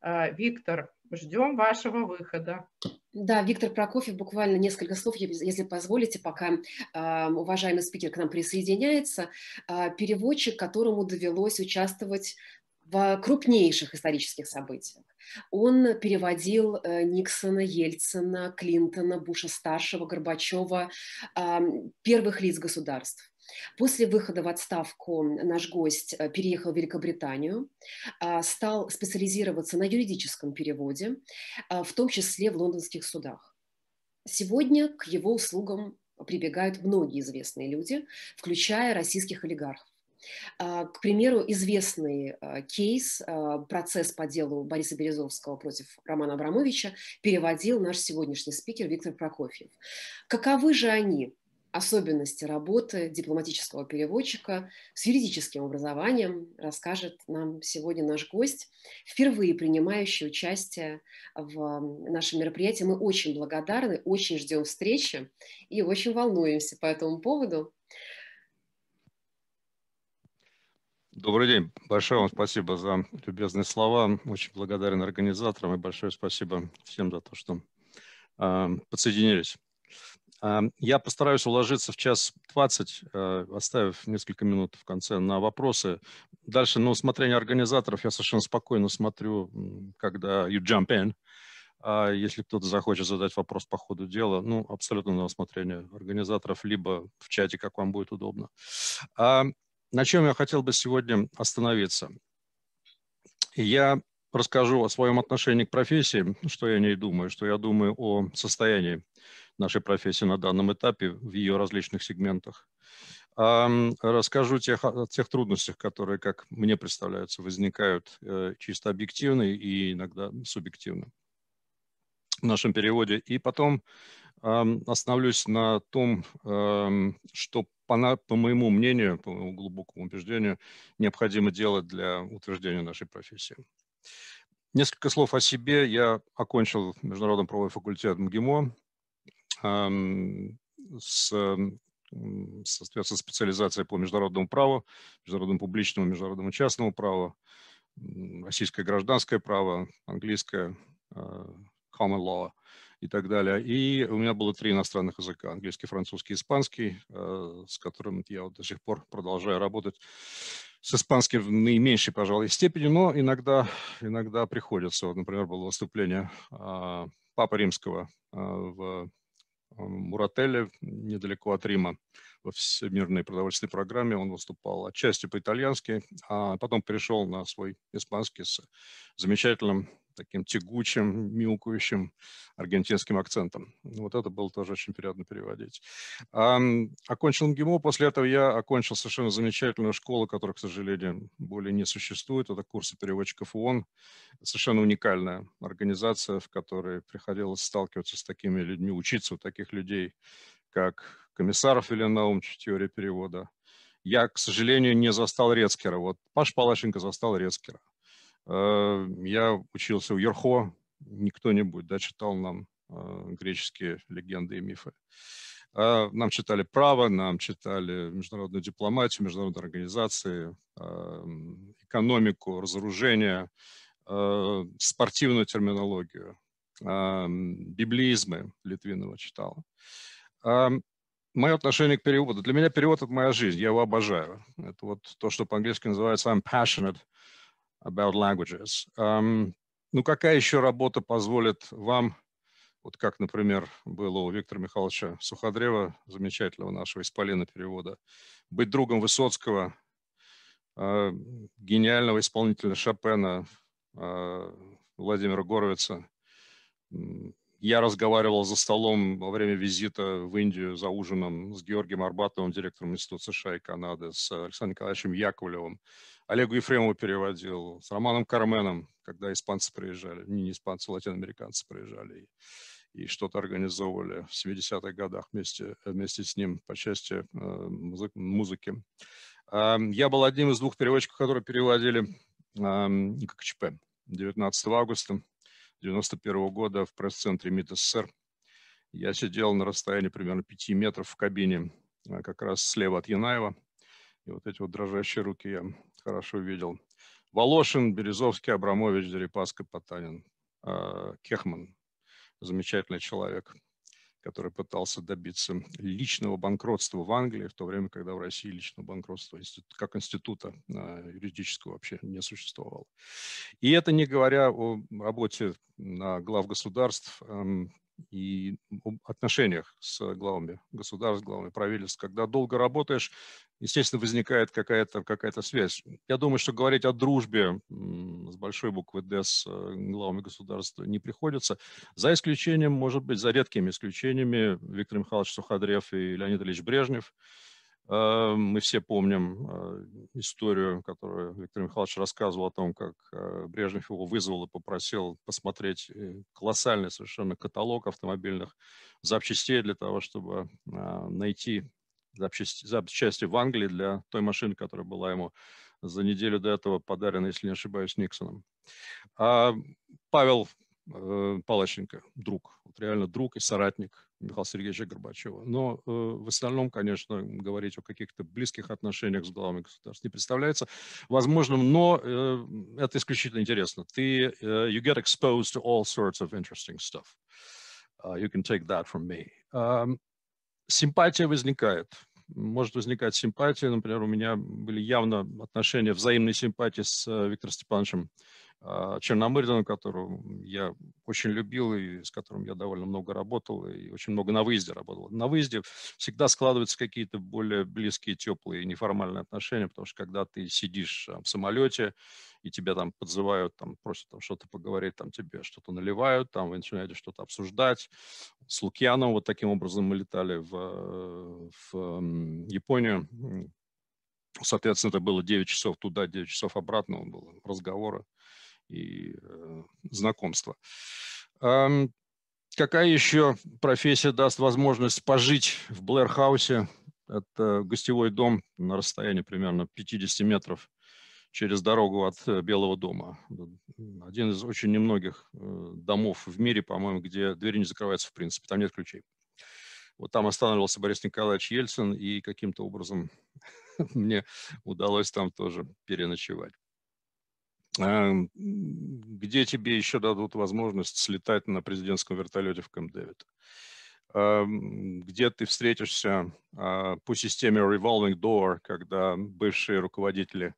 А, Виктор, ждем вашего выхода. Да, Виктор Прокофьев, буквально несколько слов, если позволите, пока э, уважаемый спикер к нам присоединяется. Э, переводчик, которому довелось участвовать в крупнейших исторических событиях. Он переводил э, Никсона, Ельцина, Клинтона, Буша-старшего, Горбачева, первых лиц государств. После выхода в отставку наш гость э, переехал в Великобританию, а, стал специализироваться на юридическом переводе, а, в том числе в лондонских судах. Сегодня к его услугам прибегают многие известные люди, включая российских олигархов. А, к примеру, известный э, кейс, э, процесс по делу Бориса Березовского против Романа Абрамовича переводил наш сегодняшний спикер Виктор Прокофьев. Каковы же они, особенности работы дипломатического переводчика с юридическим образованием расскажет нам сегодня наш гость, впервые принимающий участие в нашем мероприятии. Мы очень благодарны, очень ждем встречи и очень волнуемся по этому поводу. Добрый день. Большое вам спасибо за любезные слова. Очень благодарен организаторам и большое спасибо всем за то, что э, подсоединились. Я постараюсь уложиться в час 20, э, оставив несколько минут в конце на вопросы. Дальше ну, на усмотрение организаторов я совершенно спокойно смотрю, когда you jump in. А если кто-то захочет задать вопрос по ходу дела, ну, абсолютно на усмотрение организаторов, либо в чате, как вам будет удобно. А на чем я хотел бы сегодня остановиться? Я расскажу о своем отношении к профессии, что я о ней думаю, что я думаю о состоянии нашей профессии на данном этапе в ее различных сегментах. Расскажу о тех, о тех трудностях, которые, как мне представляется, возникают э, чисто объективно и иногда субъективно в нашем переводе. И потом остановлюсь на том, что, по, по моему мнению, по моему глубокому убеждению, необходимо делать для утверждения нашей профессии. Несколько слов о себе. Я окончил международный правовой факультет МГИМО, Эм, с, эм, соответственно, специализацией по международному праву, международному публичному, международному частному праву, российское гражданское право, английское, э, common law и так далее. И у меня было три иностранных языка, английский, французский, испанский, э, с которым я вот до сих пор продолжаю работать. С испанским в наименьшей, пожалуй, степени, но иногда, иногда приходится. Вот, например, было выступление а, Папы Римского э, в Э, Мурателли недалеко от Рима во Всемирной продовольственной программе. Он выступал отчасти по-итальянски, а потом перешел на свой испанский с замечательным таким тягучим, мяукающим аргентинским акцентом. Ну, вот это было тоже очень приятно переводить. Окончил МГИМО, после этого я окончил совершенно замечательную школу, которая, к сожалению, более не существует. Это курсы переводчиков ООН. Совершенно уникальная организация, в которой приходилось сталкиваться с такими людьми, учиться у таких людей, как Комиссаров Веленаумович, теория перевода. Я, к сожалению, не застал Рецкера. Вот Паш Палашенко застал Рецкера. Э, я учился у Ерхо, не кто-нибудь, да, читал нам э, греческие легенды и мифы. Э, нам читали право, нам читали международную дипломатию, международные организации, эм, экономику, разоружение, спортивную терминологию, эм, библиизмы Литвинова читала. Эм, Мое отношение к переводу. Для меня перевод – это моя жизнь, я его обожаю. Это вот то, что по-английски называется «I'm passionate about languages. Um, ну, какая еще работа позволит вам, вот как, например, было у Виктора Михайловича Суходрева, замечательного нашего исполина перевода, быть другом Высоцкого, э, гениального исполнителя Шопена, э, Владимира Горовица. Я разговаривал за столом во время визита в Индию за ужином с Георгием Арбатовым, директором Института США и Канады, с Александром Николаевичем Яковлевым, Олегу Ефремову переводил, с Романом Карменом, когда испанцы приезжали, не, не испанцы, латиноамериканцы приезжали и, и что-то организовывали в 70-х годах вместе, вместе с ним по части э, музы, музыки. Э, я был одним из двух переводчиков, которые переводили э, ККЧП 19 августа 1991 года в пресс-центре МИД СССР. Я сидел на расстоянии примерно 5 метров в кабине, э, как раз слева от Янаева. И вот эти вот дрожащие руки я хорошо видел. Волошин, Березовский, Абрамович, Дерипаска, Потанин, а, Кехман. Замечательный человек, который пытался добиться личного банкротства в Англии, в то время, когда в России личного банкротства как института а, юридического вообще не существовало. И это не говоря о работе на глав государств и отношениях с главами государств, главами правительств. Когда долго работаешь, естественно, возникает какая-то какая связь. Я думаю, что говорить о дружбе с большой буквы «Д» с э, главами государства не приходится, за исключением, может быть, за редкими исключениями Виктор Михайлович Суходрев и Леонид Ильич Брежнев – Э, мы все помним э, историю, которую Виктор Михайлович рассказывал о том, как э, Брежнев его вызвал и попросил посмотреть колоссальный совершенно каталог автомобильных запчастей для того, чтобы найти запчасти, запчасти в Англии для той машины, которая была ему за неделю до этого подарена, если не ошибаюсь, Никсоном. А, Павел Э, Палоченко, друг, вот реально друг и соратник Михаила Сергеевича Горбачева. Но э, в остальном, конечно, говорить о каких-то близких отношениях с главами государств не представляется возможным, но э, это исключительно интересно. Ты, uh, you get exposed to all sorts of interesting stuff. Uh, you can take that from me. Um, симпатия возникает. Может возникать симпатия. Например, у меня были явно отношения взаимной симпатии с э, Виктором Степановичем а, Черномырдину, которого я очень любил и с которым я довольно много работал, и очень много на выезде работал. На выезде всегда складываются какие-то более близкие, теплые, неформальные отношения, потому что когда ты сидишь а, в самолете, и тебя там подзывают, там, просят там, что-то поговорить, там тебе что-то наливают, там вы начинаете что-то обсуждать. С Лукьяном вот таким образом мы летали в, в Японию, Соответственно, это было 9 часов туда, 9 часов обратно было разговоры и э, знакомства. Эм, какая еще профессия даст возможность пожить в Блэрхаусе? Это гостевой дом на расстоянии примерно 50 метров через дорогу от э, Белого дома. Один из очень немногих э, домов в мире, по-моему, где двери не закрываются в принципе, там нет ключей. Вот там останавливался Борис Николаевич Ельцин, и каким-то образом мне удалось там тоже переночевать. А, где тебе еще дадут возможность слетать на президентском вертолете в Кэмп-9, а, где ты встретишься а, по системе Revolving Door, когда бывшие руководители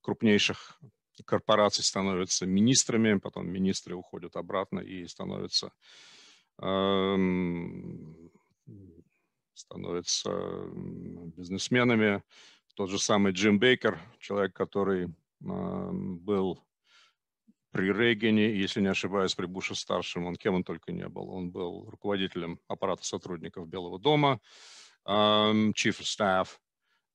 крупнейших корпораций становятся министрами, потом министры уходят обратно и становятся становятся бизнесменами. Тот же самый Джим Бейкер, человек, который был при Рейгане, если не ошибаюсь, при Буше-старшем, он кем он только не был. Он был руководителем аппарата сотрудников Белого дома, um, chief of staff,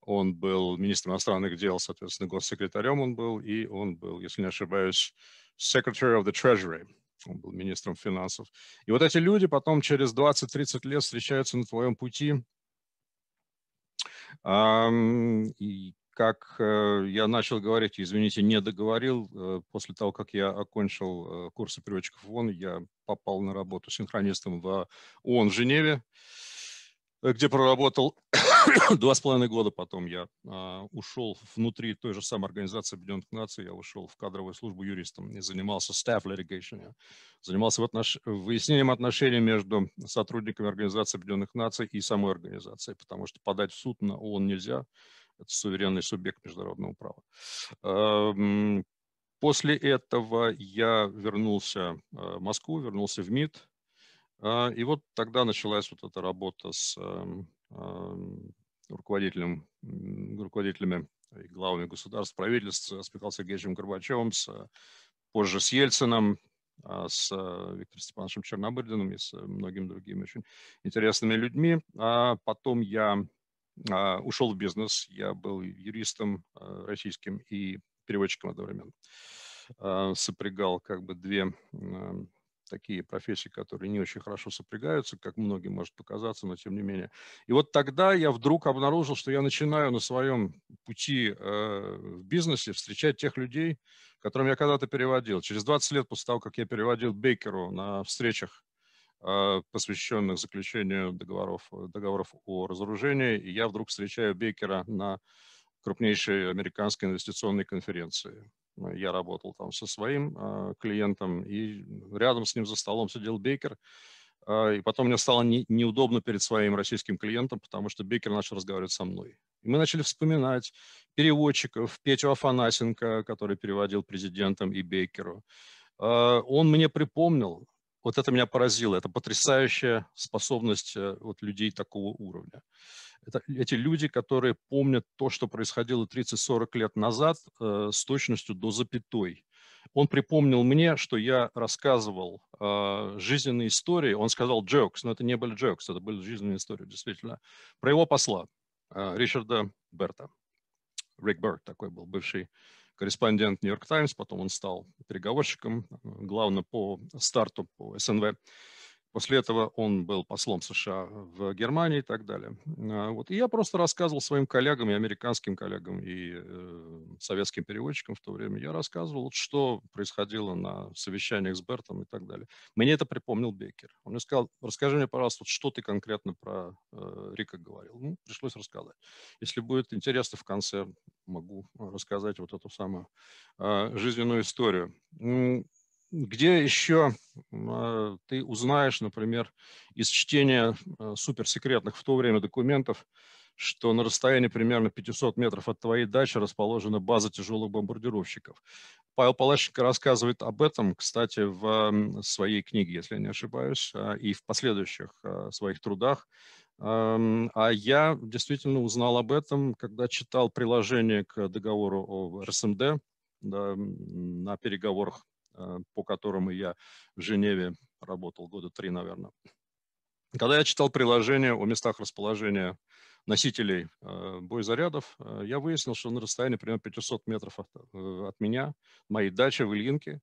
он был министром иностранных дел, соответственно, госсекретарем он был, и он был, если не ошибаюсь, secretary of the treasury, он был министром финансов. И вот эти люди потом через 20-30 лет встречаются на твоем пути, um, и как э, я начал говорить, извините, не договорил, э, после того, как я окончил э, курсы переводчиков ООН, я попал на работу синхронистом в ООН в Женеве, где проработал два с половиной года. Потом я а, ушел внутри той же самой Организации Объединенных Наций, я ушел в кадровую службу юристом и занимался staff litigation. Я занимался отнош... выяснением отношений между сотрудниками Организации Объединенных Наций и самой организацией, потому что подать в суд на ООН нельзя, это суверенный субъект международного права. Эм, после этого я вернулся э, в Москву, вернулся в МИД. Э, и вот тогда началась вот эта работа с эм, эм, руководителем, руководителями и главами государств, правительств, с Михаилом Сергеевичем Горбачевым, с, э, позже с Ельцином, а, с Виктором Степановичем Чернобырдиным и с многими другими очень интересными людьми. А потом я а, ушел в бизнес. Я был юристом а, российским и переводчиком одновременно. А, сопрягал как бы две такие профессии, которые не очень хорошо сопрягаются, как многим может показаться, но тем не менее. И вот тогда я вдруг обнаружил, что я начинаю на своем пути в бизнесе встречать тех людей, которым я когда-то переводил. Через 20 лет после того, как я переводил Бейкеру на встречах а, посвященных заключению договоров, э, договоров о разоружении, и я вдруг встречаю Бекера на крупнейшей американской инвестиционной конференции. Я работал там со своим а, клиентом, и рядом с ним за столом сидел Бекер, а, и потом мне стало не, неудобно перед своим российским клиентом, потому что Бекер начал разговаривать со мной. И мы начали вспоминать переводчиков, Петю Афанасенко, который переводил президентам и Бекеру. Он мне припомнил, вот это меня поразило. Это потрясающая способность э, вот, людей такого уровня. Это эти люди, которые помнят то, что происходило 30-40 лет назад э, с точностью до запятой. Он припомнил мне, что я рассказывал э, жизненные истории. Он сказал джокс, но это не были джокс, это были жизненные истории, действительно. Про его посла э, Ричарда Берта. Рик Берт такой был, бывший корреспондент Нью-Йорк Таймс, потом он стал переговорщиком, э, главное по старту по СНВ. После этого он был послом США в Германии и так далее. А, вот. И я просто рассказывал своим коллегам, и американским коллегам, и э, советским переводчикам в то время, я рассказывал, что происходило на совещаниях с Бертом и так далее. Мне это припомнил Беккер. Он мне сказал, расскажи мне, пожалуйста, вот что ты конкретно про э, Рика говорил. Ну, пришлось рассказать. Если будет интересно, в конце могу рассказать вот эту самую э, жизненную историю где еще а, ты узнаешь, например, из чтения а, суперсекретных в то время документов, что на расстоянии примерно 500 метров от твоей дачи расположена база тяжелых бомбардировщиков. Павел Палащенко рассказывает об этом, кстати, в своей книге, если я не ошибаюсь, а, и в последующих своих трудах. А я действительно узнал об этом, когда читал приложение к договору о РСМД да, на переговорах Э, по которому я в Женеве работал года три, наверное. Когда я читал приложение о местах расположения носителей э, боезарядов, э, я выяснил, что на расстоянии примерно 500 метров от, от меня, моей дачи в Ильинке,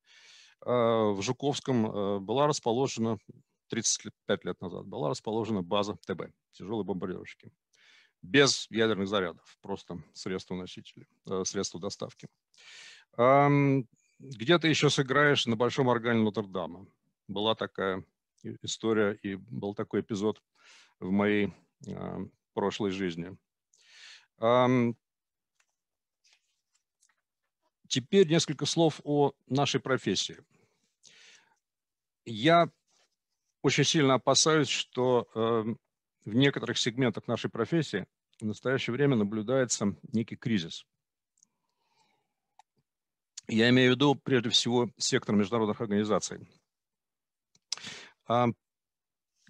в Жуковском была расположена, 35 лет назад, была расположена база ТБ, тяжелые бомбардировщики, без ядерных зарядов, просто средства носителей, средства доставки где ты еще сыграешь на Большом органе Нотр-Дама. Была такая история и был такой эпизод в моей э, прошлой жизни. Эм, теперь несколько слов о нашей профессии. Я очень сильно опасаюсь, что э, в некоторых сегментах нашей профессии в настоящее время наблюдается некий кризис. Я имею в виду, прежде всего, сектор международных организаций.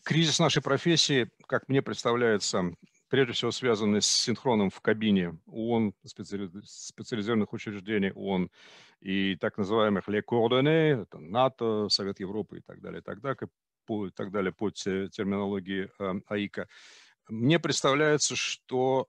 Кризис нашей профессии, как мне представляется, прежде всего связан с синхроном в кабине ООН, специализированных учреждений ООН и так называемых «les coordonnées», НАТО, Совет Европы и так далее, и так далее, по, и так далее, по терминологии АИКа. Мне представляется, что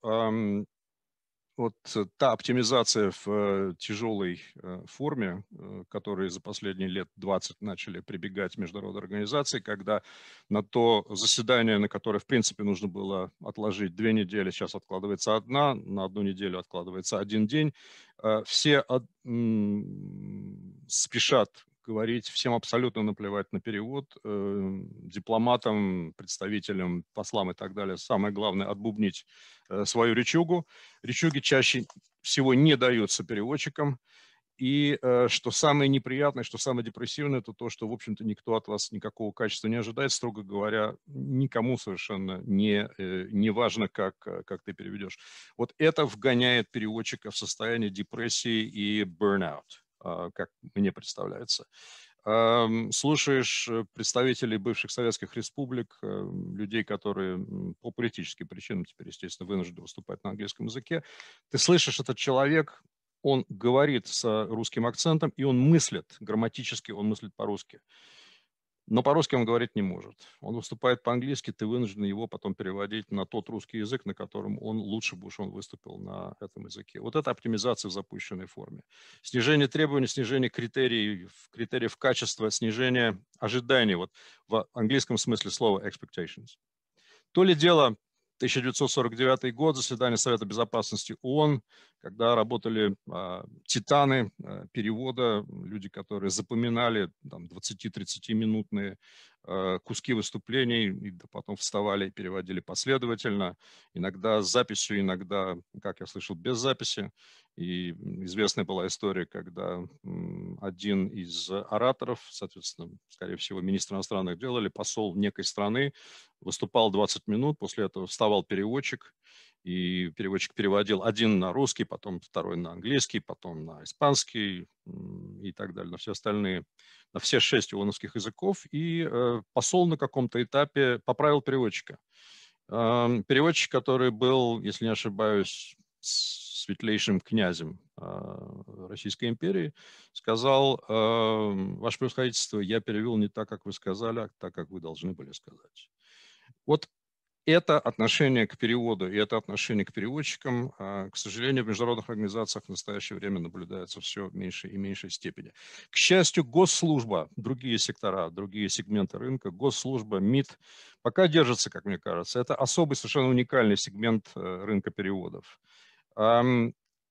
вот э, та оптимизация в э, тяжелой э, форме, которые за последние лет 20 начали прибегать международные организации, когда на то заседание, на которое, в принципе, нужно было отложить две недели, сейчас откладывается одна, на одну неделю откладывается один день, все спешат говорить, всем абсолютно наплевать на перевод, эм, дипломатам, представителям, послам и так далее. Самое главное – отбубнить э, свою речугу. Речуги чаще всего не даются переводчикам. И э, что самое неприятное, что самое депрессивное, это то, что, в общем-то, никто от вас никакого качества не ожидает, строго говоря, никому совершенно не, э, не важно, как, как ты переведешь. Вот это вгоняет переводчика в состояние депрессии и burnout. А, как мне представляется. Слушаешь э, представителей бывших советских республик, эм, людей, которые по политическим причинам теперь, естественно, вынуждены выступать на английском языке. Ты слышишь, этот человек, он говорит с э, русским акцентом, и он мыслит грамматически, он мыслит по-русски но по-русски он говорить не может. Он выступает по-английски, ты вынужден его потом переводить на тот русский язык, на котором он лучше бы уж он выступил на этом языке. Вот это оптимизация в запущенной форме. Снижение требований, снижение критерий, критериев качества, снижение ожиданий, вот в английском смысле слова expectations. То ли дело 1949 год, заседание Совета Безопасности ООН, когда работали э, титаны э, перевода, люди, которые запоминали 20-30-минутные Э, куски выступлений, и потом вставали и переводили последовательно, иногда с записью, иногда, как я слышал, без записи. И известная была история, когда один из ораторов, соответственно, скорее всего, министр иностранных дел или посол некой страны, выступал 20 минут, после этого вставал переводчик, и переводчик переводил один на русский, потом второй на английский, потом на испанский и так далее, на все остальные, на все шесть ионовских языков, и э, посол на каком-то этапе поправил переводчика. Эм, переводчик, который был, если не ошибаюсь, светлейшим князем э, Российской империи, сказал, эм, ваше превосходительство, я перевел не так, как вы сказали, а так, как вы должны были сказать. Вот это отношение к переводу и это отношение к переводчикам, а, к сожалению, в международных организациях в настоящее время наблюдается все в меньшей и меньшей степени. К счастью, госслужба, другие сектора, другие сегменты рынка, госслужба, МИД пока держится, как мне кажется. Это особый, совершенно уникальный сегмент э, рынка переводов.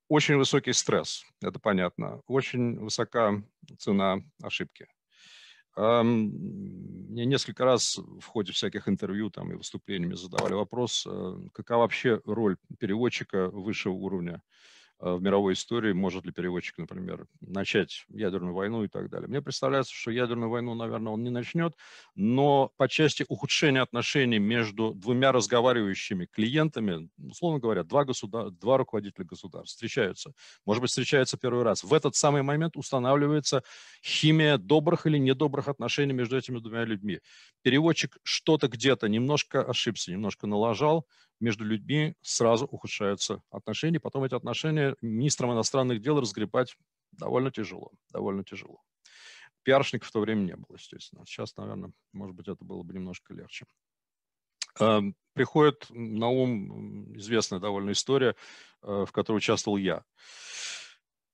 Очень высокий стресс, это понятно. Очень высока цена ошибки. А, мне несколько раз в ходе всяких интервью там, и выступлениями задавали вопрос, а, какова вообще роль переводчика высшего уровня Э, в мировой истории, может ли переводчик, например, начать ядерную войну и так далее. Мне представляется, что ядерную войну, наверное, он не начнет, но по части ухудшения отношений между двумя разговаривающими клиентами, условно говоря, два, государ... два руководителя государств встречаются, может быть, встречаются первый раз. В этот самый момент устанавливается химия добрых или недобрых отношений между этими двумя людьми. Переводчик что-то где-то немножко ошибся, немножко налажал, между людьми сразу ухудшаются отношения. Потом эти отношения министром иностранных дел разгребать довольно тяжело, довольно тяжело. Пиаршников в то время не было, естественно. Сейчас, наверное, может быть, это было бы немножко легче. Эм, приходит на ум известная довольно история, э, в которой участвовал я.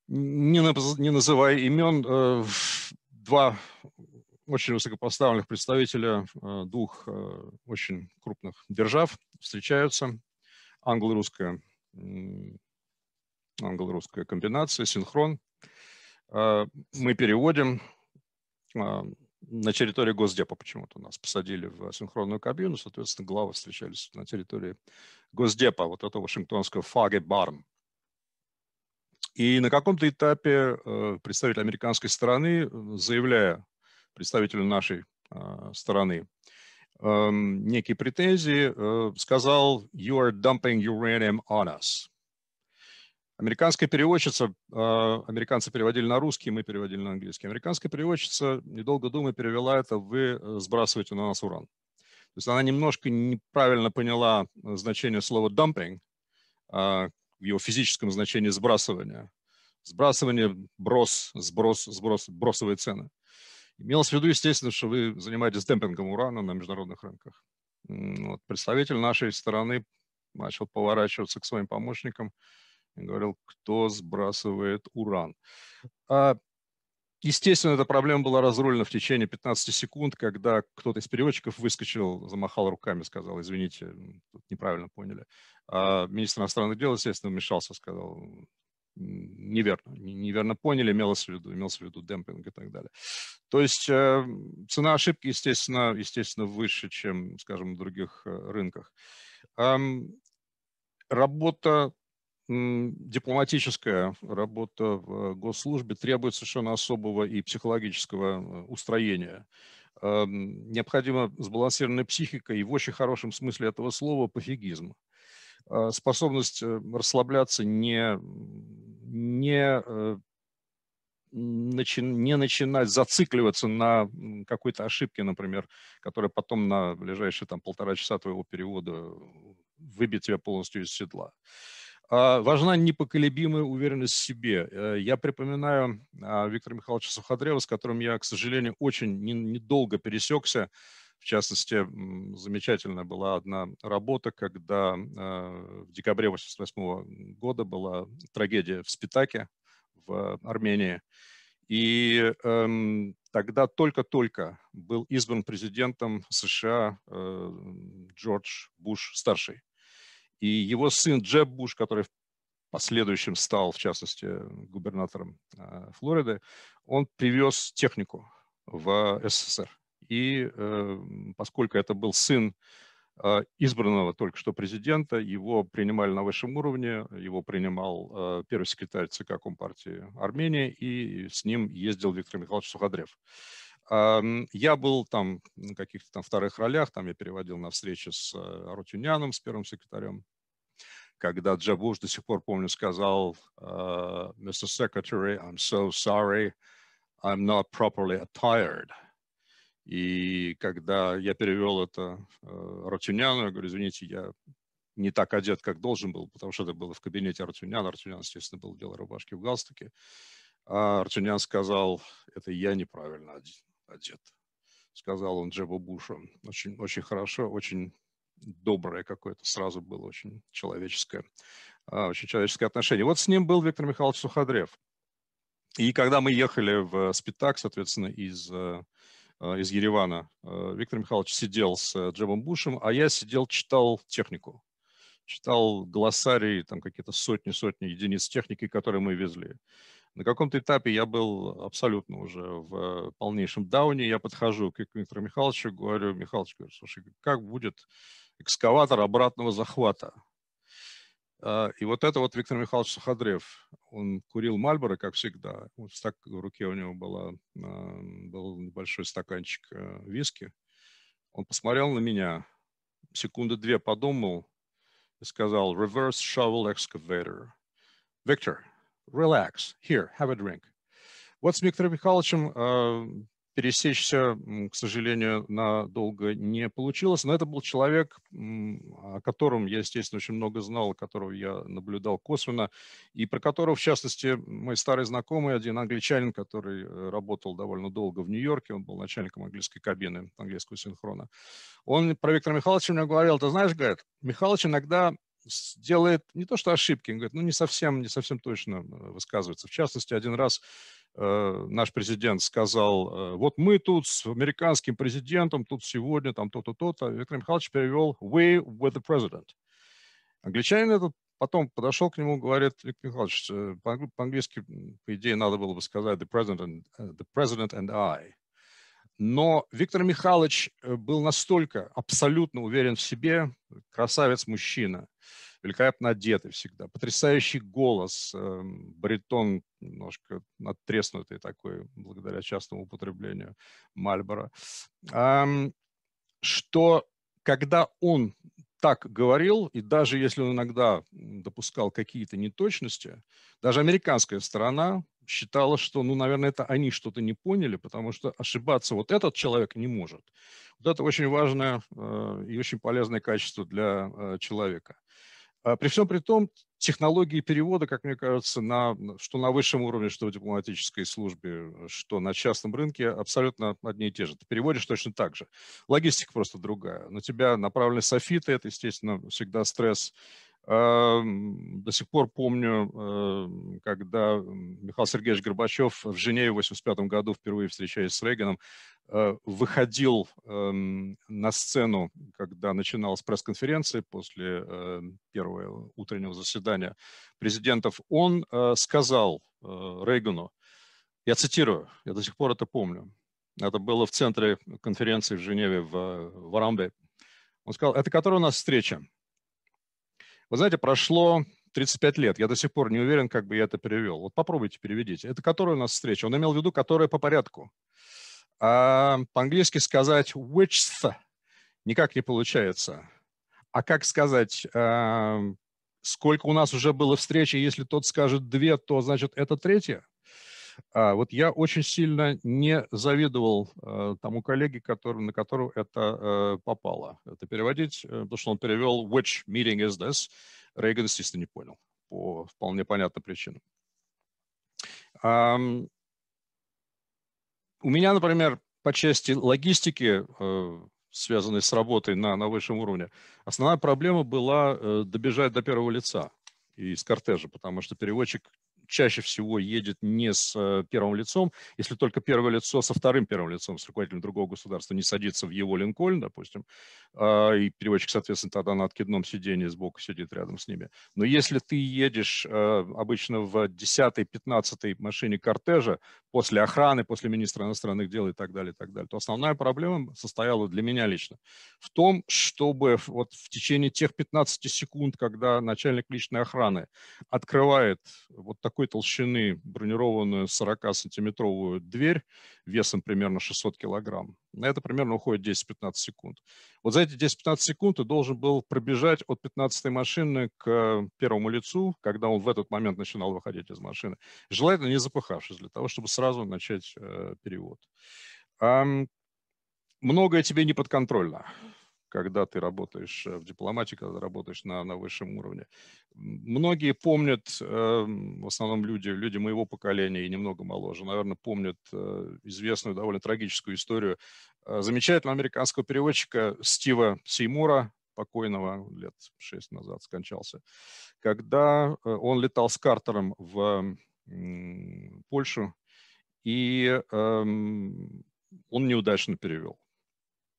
Не, не называя имен, э, два очень высокопоставленных представителя э, двух э, очень крупных держав встречаются. Англо-русская англо-русская комбинация, синхрон. Э, мы переводим на территории Госдепа почему-то нас посадили в синхронную кабину, соответственно, главы встречались на территории Госдепа, вот этого вашингтонского фаги Барн. И на каком-то этапе представитель американской стороны, заявляя представителю нашей а, страны эм, некие претензии, э, сказал «You are dumping uranium on us». Американская переводчица, а, американцы переводили на русский, мы переводили на английский. Американская переводчица, недолго думая, перевела это «Вы э, сбрасываете на нас уран». То есть она немножко неправильно поняла э, значение слова «dumping», а, в его физическом значении сбрасывания Сбрасывание, брос, сброс, сброс, бросовые цены. Имелось в виду, естественно, что вы занимаетесь демпингом урана на международных рынках. Вот. Представитель нашей стороны начал поворачиваться к своим помощникам и говорил, кто сбрасывает уран. А, естественно, эта проблема была разрулена в течение 15 секунд, когда кто-то из переводчиков выскочил, замахал руками, сказал, извините, неправильно поняли. А министр иностранных дел, естественно, вмешался, сказал, неверно, неверно поняли, имелось в виду, имелось в виду демпинг и так далее. То есть э, цена ошибки, естественно, естественно, выше, чем, скажем, в других э, рынках. Работа дипломатическая работа в э, госслужбе требует совершенно особого и психологического устроения. Необходима сбалансированная психика и в очень хорошем смысле этого слова пофигизм. Способность расслабляться, не не, э, начи, не начинать зацикливаться на какой-то ошибке, например, которая потом на ближайшие там, полтора часа твоего перевода выбьет тебя полностью из седла. А, важна непоколебимая уверенность в себе. Э, я припоминаю а, Виктора Михайловича Суходрева, с которым я, к сожалению, очень недолго пересекся в частности, замечательная была одна работа, когда э, в декабре 1988 года была трагедия в Спитаке в Армении. И эм, тогда только-только был избран президентом США э, Джордж Буш старший. И его сын Джеб Буш, который в последующем стал, в частности, губернатором э, Флориды, он привез технику в э, СССР. И эм, поскольку это был сын э, избранного только что президента, его принимали на высшем уровне, его принимал э, первый секретарь ЦК Компартии Армении, и с ним ездил Виктор Михайлович Суходрев. Эм, я был там на каких-то там вторых ролях, там я переводил на встречи с Арутюняном, э, с первым секретарем, когда Джабуш до сих пор, помню, сказал «Mr. Secretary, I'm so sorry, I'm not properly attired». И когда я перевел это э, Артюняну, я говорю, извините, я не так одет, как должен был, потому что это было в кабинете Артюняна. Артюнян, естественно, был в белой рубашке в галстуке. А Артюнян сказал, это я неправильно одет. Сказал он Джебу Бушу. Очень, очень хорошо, очень доброе какое-то сразу было, очень человеческое, а, очень человеческое отношение. Вот с ним был Виктор Михайлович Суходрев. И когда мы ехали в э, Спитак, соответственно, из э, Э, из Еревана, э, Виктор Михайлович сидел с э, Джебом Бушем, а я сидел, читал технику. Читал глоссарии, там какие-то сотни-сотни единиц техники, которые мы везли. На каком-то этапе я был абсолютно уже в полнейшем дауне. Я подхожу к Виктору Михайловичу, говорю, Михайлович, говорю, слушай, как будет экскаватор обратного захвата? А, и вот это вот Виктор Михайлович Суходрев, он курил Мальборо, как всегда. Вот в, в руке у него была, а, был небольшой стаканчик э, виски. Он посмотрел на меня, секунды две подумал и сказал «Reverse shovel excavator». «Виктор, relax, here, have a drink». Вот с Виктором Михайловичем а, пересечься, к сожалению, надолго не получилось. Но это был человек, о котором я, естественно, очень много знал, которого я наблюдал косвенно, и про которого, в частности, мой старый знакомый, один англичанин, который э, работал довольно долго в Нью-Йорке, он был начальником английской кабины, английского синхрона. Он про Виктора Михайловича мне говорил, ты знаешь, говорит, Михайлович иногда делает не то что ошибки, он говорит, ну не совсем, не совсем точно э, высказывается. В частности, один раз Э, наш президент сказал, э, вот мы тут с американским президентом, тут сегодня, там то-то, то-то. Виктор Михайлович перевел «we with the president». Англичанин этот потом подошел к нему, говорит, Виктор Михайлович, э, по-английски, по идее, надо было бы сказать «the president and, the president and I». Но Виктор Михайлович был настолько абсолютно уверен в себе, красавец-мужчина, великолепно одеты всегда, потрясающий голос, эм, баритон немножко надтреснутый такой, благодаря частному употреблению Мальбора, что когда он так говорил, и даже если он иногда допускал какие-то неточности, даже американская сторона считала, что, ну, наверное, это они что-то не поняли, потому что ошибаться вот этот человек не может. Вот это очень важное э, и очень полезное качество для э, человека. А, при всем при том, технологии перевода, как мне кажется, на, что на высшем уровне, что в дипломатической службе, что на частном рынке, абсолютно одни и те же. Ты переводишь точно так же. Логистика просто другая. На тебя направлены софиты, это, естественно, всегда стресс а, до сих пор помню, э, когда Михаил Сергеевич Горбачев в Женеве в 1985 году, впервые встречаясь с Рейганом, э, выходил эм, на сцену, когда начиналась пресс-конференция после э, первого утреннего заседания президентов, он сказал Рейгану, я цитирую, я до сих пор это помню, это было в центре конференции в Женеве, в Варамбе, он сказал, это которая у нас встреча – вы знаете, прошло 35 лет. Я до сих пор не уверен, как бы я это перевел. Вот попробуйте переведите. Это которая у нас встреча? Он имел в виду, которая по порядку. А по-английски сказать which никак не получается. А как сказать, эм, сколько у нас уже было встречи, если тот скажет две, то значит это третья? А, вот я очень сильно не завидовал э, тому коллеге, который, на которого это э, попало. Это переводить, э, потому что он перевел «Which meeting is this?» Рейган, естественно, не понял по вполне понятным причинам. У меня, например, по части логистики, связанной с работой на, на высшем уровне, основная проблема была добежать до первого лица и из кортежа, потому что переводчик чаще всего едет не с э, первым лицом, если только первое лицо со вторым первым лицом, с руководителем другого государства, не садится в его Линкольн, допустим, а, и переводчик, соответственно, тогда на откидном сидении сбоку сидит рядом с ними. Но если ты едешь э, обычно в 10-15 машине кортежа после охраны, после министра иностранных дел и так далее, и так далее, то основная проблема состояла для меня лично в том, чтобы вот в течение тех 15 секунд, когда начальник личной охраны открывает вот такой какой толщины бронированную 40-сантиметровую дверь весом примерно 600 килограмм. На это примерно уходит 10-15 секунд. Вот за эти 10-15 секунд ты должен был пробежать от 15-й машины к первому лицу, когда он в этот момент начинал выходить из машины. Желательно не запыхавшись, для того, чтобы сразу начать э, перевод. Эм, многое тебе не подконтрольно когда ты работаешь э, в дипломатии, когда ты работаешь на, на высшем уровне. Многие помнят, эм, в основном люди, люди моего поколения и немного моложе, наверное, помнят э, известную довольно трагическую историю э, замечательного американского переводчика Стива Сеймура, покойного лет шесть назад скончался, когда он летал с Картером в Польшу, и эм, он неудачно перевел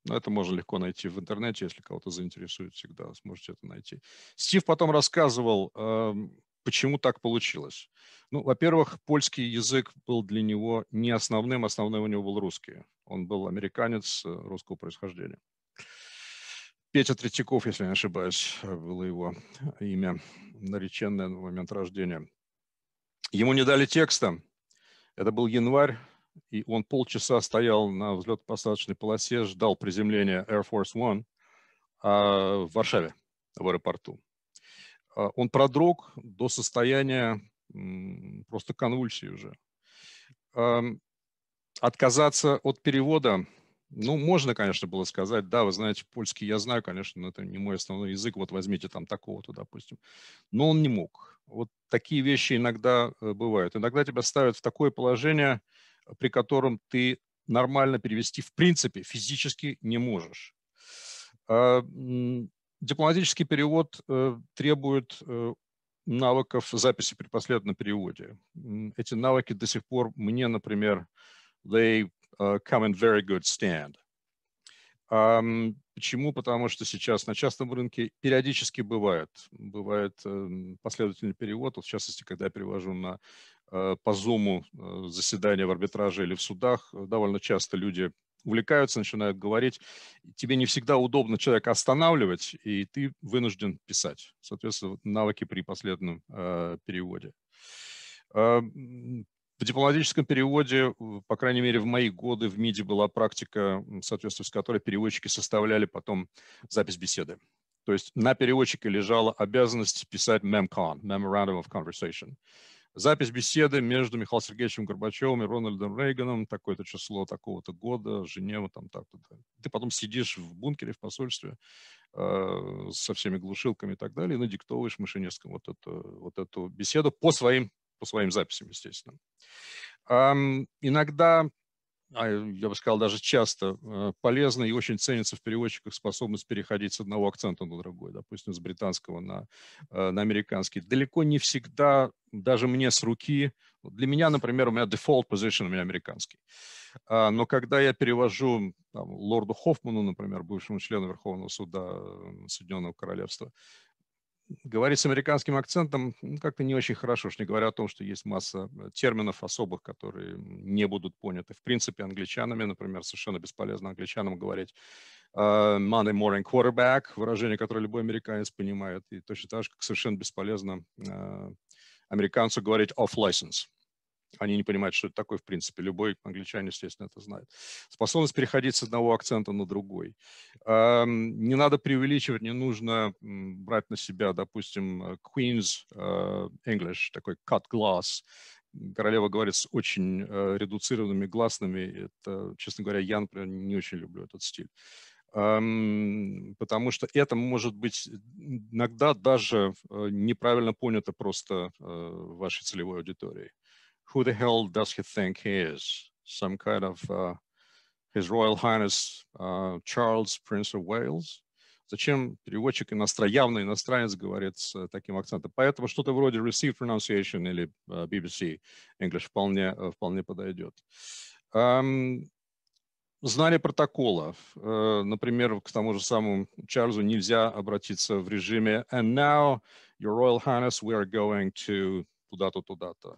но ну, это можно легко найти в интернете, если кого-то заинтересует, всегда сможете это найти. Стив потом рассказывал, эм, почему так получилось. Ну, во-первых, польский язык был для него не основным, основным у него был русский. Он был американец э, русского происхождения. Петя Третьяков, если не ошибаюсь, э, было его имя, нареченное на момент рождения. Ему не дали текста. Это был январь и он полчаса стоял на взлет-посадочной полосе, ждал приземления Air Force One а, в Варшаве, в аэропорту. А, он продрог до состояния просто конвульсии уже. А, отказаться от перевода, ну, можно, конечно, было сказать, да, вы знаете, польский я знаю, конечно, но это не мой основной язык, вот возьмите там такого-то, допустим. Но он не мог. Вот такие вещи иногда э, бывают. Иногда тебя ставят в такое положение, при котором ты нормально перевести в принципе физически не можешь. А, дипломатический перевод э, требует э, навыков записи при последовательном переводе. Эти навыки до сих пор мне, например, they э, come in very good stand. А, почему? Потому что сейчас на частном рынке периодически бывает. Бывает эм, последовательный перевод. в частности, когда я перевожу на Э, по зуму э, заседания в арбитраже или в судах, э, довольно часто люди увлекаются, начинают говорить. Тебе не всегда удобно человека останавливать, и ты вынужден писать. Соответственно, навыки при последнем э, переводе. Э, в дипломатическом переводе, по крайней мере, в мои годы в МИДе была практика, соответственно, с которой переводчики составляли потом запись беседы. То есть на переводчике лежала обязанность писать MEMCON, Memorandum of Conversation. Запись беседы между Михаилом Сергеевичем Горбачевым и Рональдом Рейганом, такое-то число, такого-то года, Женева, там так-то. Ты потом сидишь в бункере, в посольстве э, со всеми глушилками и так далее, и надиктовываешь машинисткам вот эту, вот эту беседу по своим, по своим записям, естественно. Эм, иногда а я бы сказал, даже часто э, полезна и очень ценится в переводчиках способность переходить с одного акцента на другой, допустим, с британского на, э, на американский. Далеко не всегда, даже мне с руки, для меня, например, у меня дефолт position у меня американский. А, но когда я перевожу там, лорду Хоффману, например, бывшему члену Верховного суда э, Соединенного Королевства, говорить с американским акцентом ну, как-то не очень хорошо, что не говоря о том, что есть масса э, терминов особых, которые не будут поняты. В принципе, англичанами, например, совершенно бесполезно англичанам говорить uh, Monday morning quarterback, выражение, которое любой американец понимает, и точно так же, как совершенно бесполезно uh, американцу говорить off-license. Они не понимают, что это такое, в принципе. Любой англичанин, естественно, это знает. Способность переходить с одного акцента на другой. Не надо преувеличивать, не нужно брать на себя, допустим, э, Queen's э, English, такой cut glass, королева говорит с очень э, редуцированными гласными. Это, честно говоря, я, например, не очень люблю этот стиль. потому что это может быть иногда даже неправильно понято просто вашей целевой аудиторией who the hell does he think he is? Some kind of uh, His Royal Highness uh, Charles, Prince of Wales? Зачем переводчик иностра... явно иностранец говорит с э, таким акцентом? Поэтому что-то вроде received pronunciation или uh, э, BBC English вполне, э, вполне подойдет. Um, знание протокола. Uh, например, к тому же самому Чарльзу нельзя обратиться в режиме «And now, Your Royal Highness, we are going to туда-то, туда-то».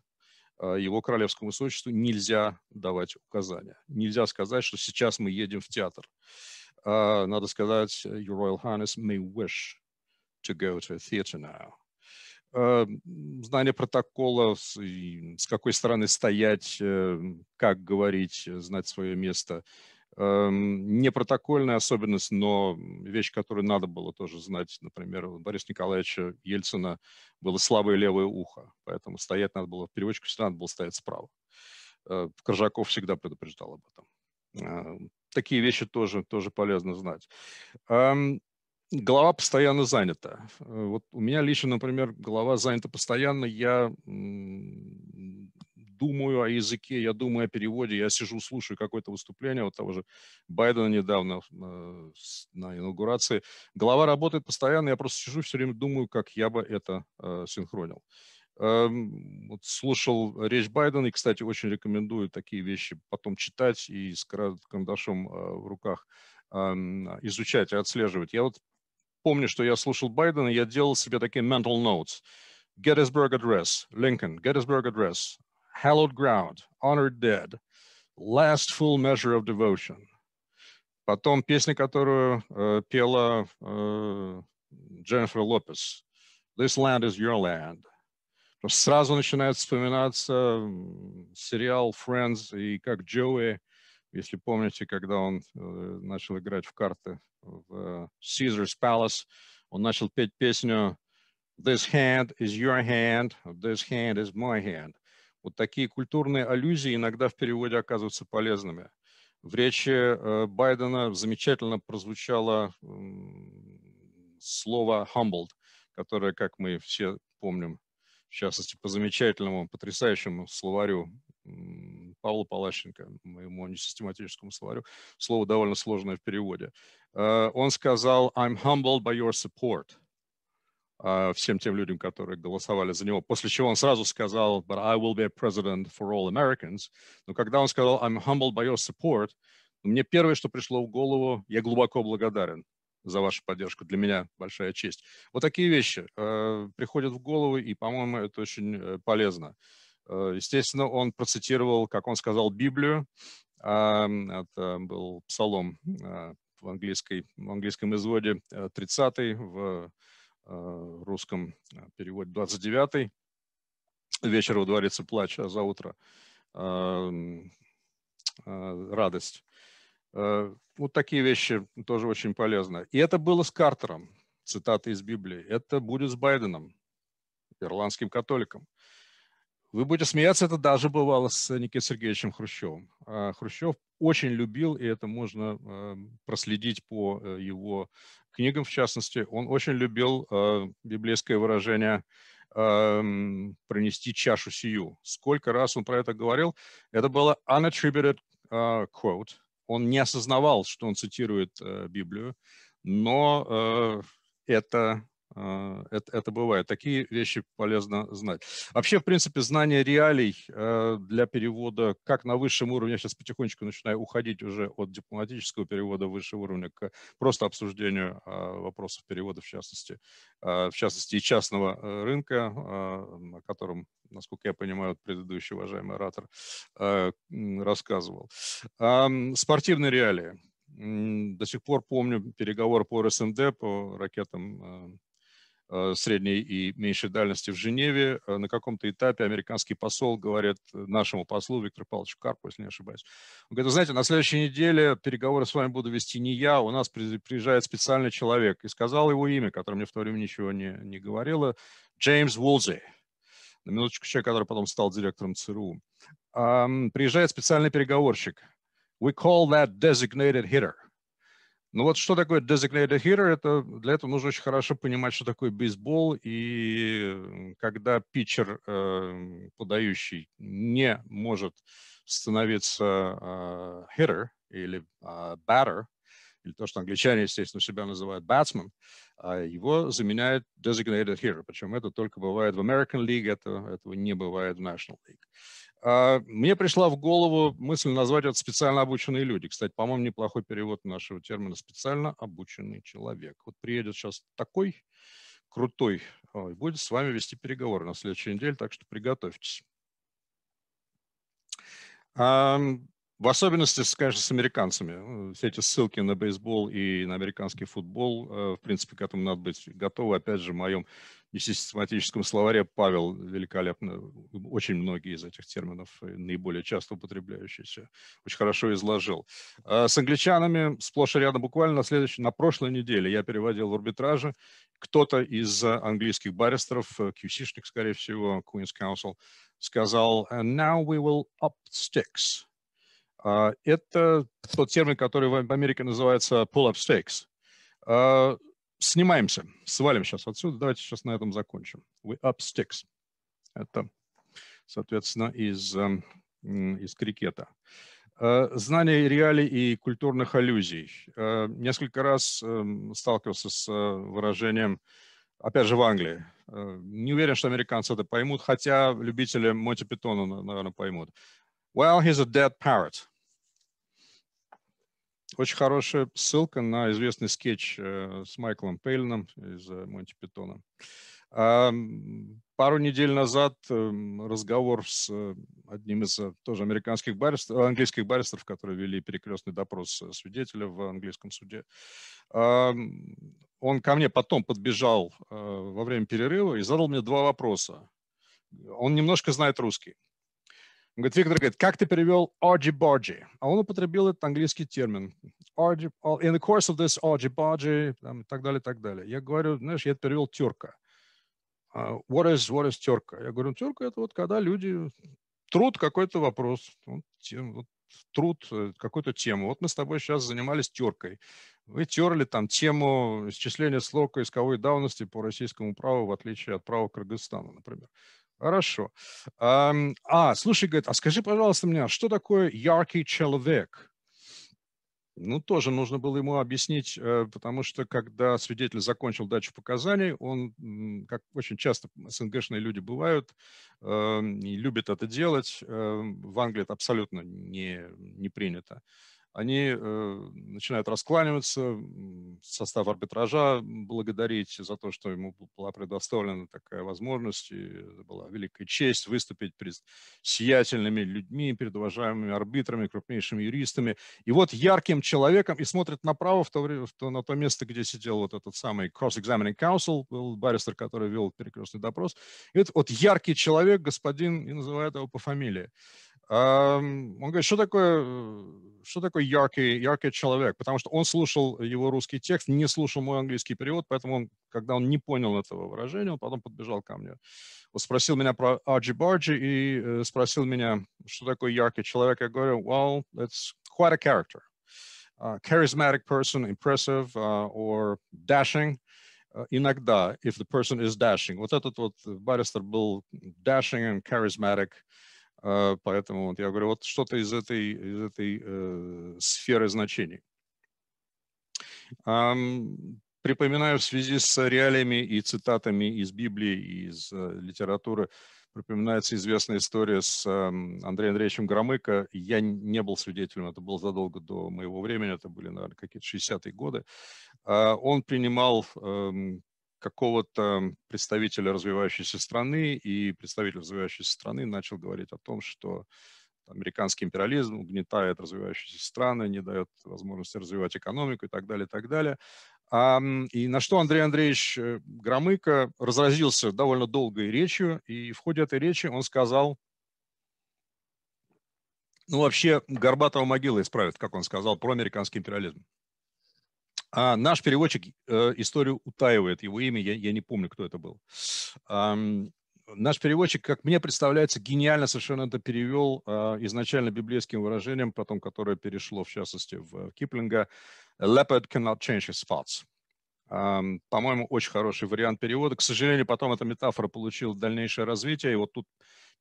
А, его королевскому высочеству нельзя давать указания. Нельзя сказать, что сейчас мы едем в театр. А, надо сказать, Your Royal Highness may wish to go to a theater now. А, знание протокола, с какой стороны стоять, э, как говорить, знать свое место – Эм, не протокольная особенность, но вещь, которую надо было тоже знать. Например, у Бориса Николаевича Ельцина было слабое левое ухо, поэтому стоять надо было, переводчику всегда надо было стоять справа. Э, Коржаков всегда предупреждал об этом. Э, такие вещи тоже, тоже полезно знать. Эм, голова постоянно занята. Э, вот у меня лично, например, голова занята постоянно. Я думаю о языке, я думаю о переводе, я сижу, слушаю какое-то выступление вот того же Байдена недавно э, на инаугурации. Голова работает постоянно, я просто сижу, все время думаю, как я бы это э, синхронил. Эм, вот слушал речь Байдена, и, кстати, очень рекомендую такие вещи потом читать и с карандашом э, в руках эм, изучать и отслеживать. Я вот помню, что я слушал Байдена, я делал себе такие mental notes. Gettysburg Address, Lincoln, Gettysburg Address, hallowed ground, honored dead, last full measure of devotion. Потом песня, которую э, пела э, Дженнифер Лопес. This land is your land. Сразу начинает вспоминаться сериал Friends и как Джоуи, если помните, когда он э, начал играть в карты в э, Caesar's Palace, он начал петь песню This hand is your hand, this hand is my hand. Вот такие культурные аллюзии иногда в переводе оказываются полезными. В речи э, Байдена замечательно прозвучало слово «humbled», которое, как мы все помним, в частности, по замечательному, потрясающему словарю Павла Палащенко, моему несистематическому словарю, слово довольно сложное в переводе. Э, он сказал «I'm humbled by your support», а, всем тем людям, которые голосовали за него, после чего он сразу сказал, but I will be a president for all Americans. Но когда он сказал, I'm humbled by your support, мне первое, что пришло в голову, я глубоко благодарен за вашу поддержку. Для меня большая честь. Вот такие вещи э, приходят в голову, и, по-моему, это очень э, полезно. Э, естественно, он процитировал, как он сказал, Библию. Э, это был псалом э, в, английской, в английском изводе, 30 э, в Э, русском э, переводе 29 вечер во дворце плач, а за утро э, радость. Вот такие вещи тоже очень полезны. И это было с Картером, цитата из Библии. Это будет с Байденом, ирландским католиком. Вы будете смеяться, это даже бывало с Никитой Сергеевичем Хрущевым. А Хрущев очень любил, и это можно э, проследить по э, его книгам, в частности. Он очень любил э, библейское выражение эм, «принести чашу сию». Сколько раз он про это говорил, это было unattributed quote. Он не осознавал, что он цитирует Библию, но это а, это, это бывает. Такие вещи полезно знать. Вообще, в принципе, знание реалий э, для перевода как на высшем уровне, я сейчас потихонечку начинаю уходить уже от дипломатического перевода высшего уровня к просто обсуждению а, вопросов перевода, в частности, а, в частности и частного э, рынка, о котором, насколько я понимаю, предыдущий уважаемый оратор э, рассказывал. Спортивные реалии. До сих пор помню переговор по РСНД по ракетам Э, средней и меньшей дальности в Женеве. Э, на каком-то этапе американский посол говорит э, нашему послу Виктору Павловичу Карпу, если не ошибаюсь. Он говорит, знаете, на следующей неделе переговоры с вами буду вести не я, у нас приезжает специальный человек. И сказал его имя, которое мне в то время ничего не, не говорило, Джеймс Уолзи. На минуточку человек, который потом стал директором ЦРУ. Um, приезжает специальный переговорщик. We call that designated hitter – ну вот что такое designated hitter, это для этого нужно очень хорошо понимать, что такое бейсбол, и когда питчер, э, подающий, не может становиться э, hitter или э, batter, или то, что англичане, естественно, себя называют batsman, э, его заменяет designated hitter. Причем это только бывает в American League, это, этого не бывает в National League. А мне пришла в голову мысль назвать это специально обученные люди. Кстати, по-моему, неплохой перевод нашего термина специально обученный человек. Вот приедет сейчас такой крутой а, и будет с вами вести переговоры на следующей неделе, так что приготовьтесь. В особенности, скажем, с американцами. Ну, все эти ссылки на бейсбол и на американский футбол, э, в принципе, к этому надо быть готовы. Опять же, в моем несистематическом словаре Павел великолепно, очень многие из этих терминов, э, наиболее часто употребляющиеся, очень хорошо изложил. Э, с англичанами сплошь и рядом буквально на, следующей, на прошлой неделе я переводил в арбитраже. Кто-то из английских баристеров, QC-шник, скорее всего, Queen's Council, сказал now we will up sticks» А, это тот термин, который в Америке называется pull-up stakes. А, снимаемся, свалим сейчас отсюда. Давайте сейчас на этом закончим. We up sticks. Это, соответственно, из, эм, из крикета. А, знание реалий и культурных аллюзий. Несколько раз эм, сталкивался с э, выражением, опять же, в Англии. Не уверен, что американцы это поймут, хотя любители Монти Питона, наверное, поймут. Well, he's a dead parrot. Очень хорошая ссылка на известный скетч э, с Майклом Пейлином из э, Монти Питона. А, пару недель назад эм, разговор с э, одним из тоже американских баристов, английских баристеров, которые вели перекрестный допрос свидетеля в английском суде. А, он ко мне потом подбежал во время перерыва и задал мне два вопроса. Он немножко знает русский говорит, Виктор говорит, как ты перевел orgy-borgy? А он употребил этот английский термин. Orgy, in the course of this orgy-borgy, и так далее, и так далее. Я говорю, знаешь, я это перевел тюрка. Uh, а, what is, what is тюрка? Я говорю, «Ну, тюрка это вот когда люди... Труд какой-то вопрос, вот, тем, вот, труд э, какую-то тему. Вот мы с тобой сейчас занимались теркой. Вы терли там тему исчисления срока исковой давности по российскому праву, в отличие от права Кыргызстана, например. Хорошо. А, слушай, говорит, а скажи, пожалуйста, мне, а что такое яркий человек? Ну, тоже нужно было ему объяснить, э, потому что когда свидетель закончил дачу показаний, он, как очень часто СНГшные люди бывают, э, и любят это делать, э, в Англии это абсолютно не, не принято они э, начинают раскланиваться, состав арбитража благодарить за то, что ему была предоставлена такая возможность, и была великая честь выступить перед сиятельными людьми, перед уважаемыми арбитрами, крупнейшими юристами. И вот ярким человеком, и смотрит направо в то в то, на то место, где сидел вот этот самый cross-examining counsel, был баристер, который вел перекрестный допрос. И вот, вот яркий человек, господин, и называют его по фамилии. Он говорит, что такое, э, что такое яркий, яркий человек? Потому что он слушал его русский текст, не слушал мой английский перевод, поэтому он, когда он не понял этого выражения, он потом подбежал ко мне. Он спросил меня про арджи-барджи и э, спросил меня, что такое яркий человек. Я говорю, well, that's quite a character. Uh, charismatic person, impressive uh, or dashing. Uh, иногда, if the person is dashing. Вот этот вот э, Баристер был dashing and charismatic. Uh, а, поэтому вот я говорю, вот что-то из этой, из этой э, сферы значений. Эм, припоминаю в связи с реалиями и цитатами из Библии и из э, литературы, припоминается известная история с э, Андреем Андреевичем Громыко. Я не был свидетелем, это было задолго до моего времени, это были, наверное, какие-то 60-е годы. Э, он принимал какого-то представителя развивающейся страны, и представитель развивающейся страны начал говорить о том, что американский империализм угнетает развивающиеся страны, не дает возможности развивать экономику и так далее, и так далее. А, и на что Андрей Андреевич э, Громыко разразился довольно долгой речью, и в ходе этой речи он сказал, ну вообще Горбатого могила исправит, как он сказал, про американский империализм. А наш переводчик э, историю утаивает. Его имя я, я не помню, кто это был. Эм, наш переводчик, как мне представляется, гениально совершенно это перевел э, изначально библейским выражением, потом которое перешло, в частности, в Киплинга «Leopard cannot change his spots». По-моему, очень хороший вариант перевода. К сожалению, потом эта метафора получила дальнейшее развитие, и вот тут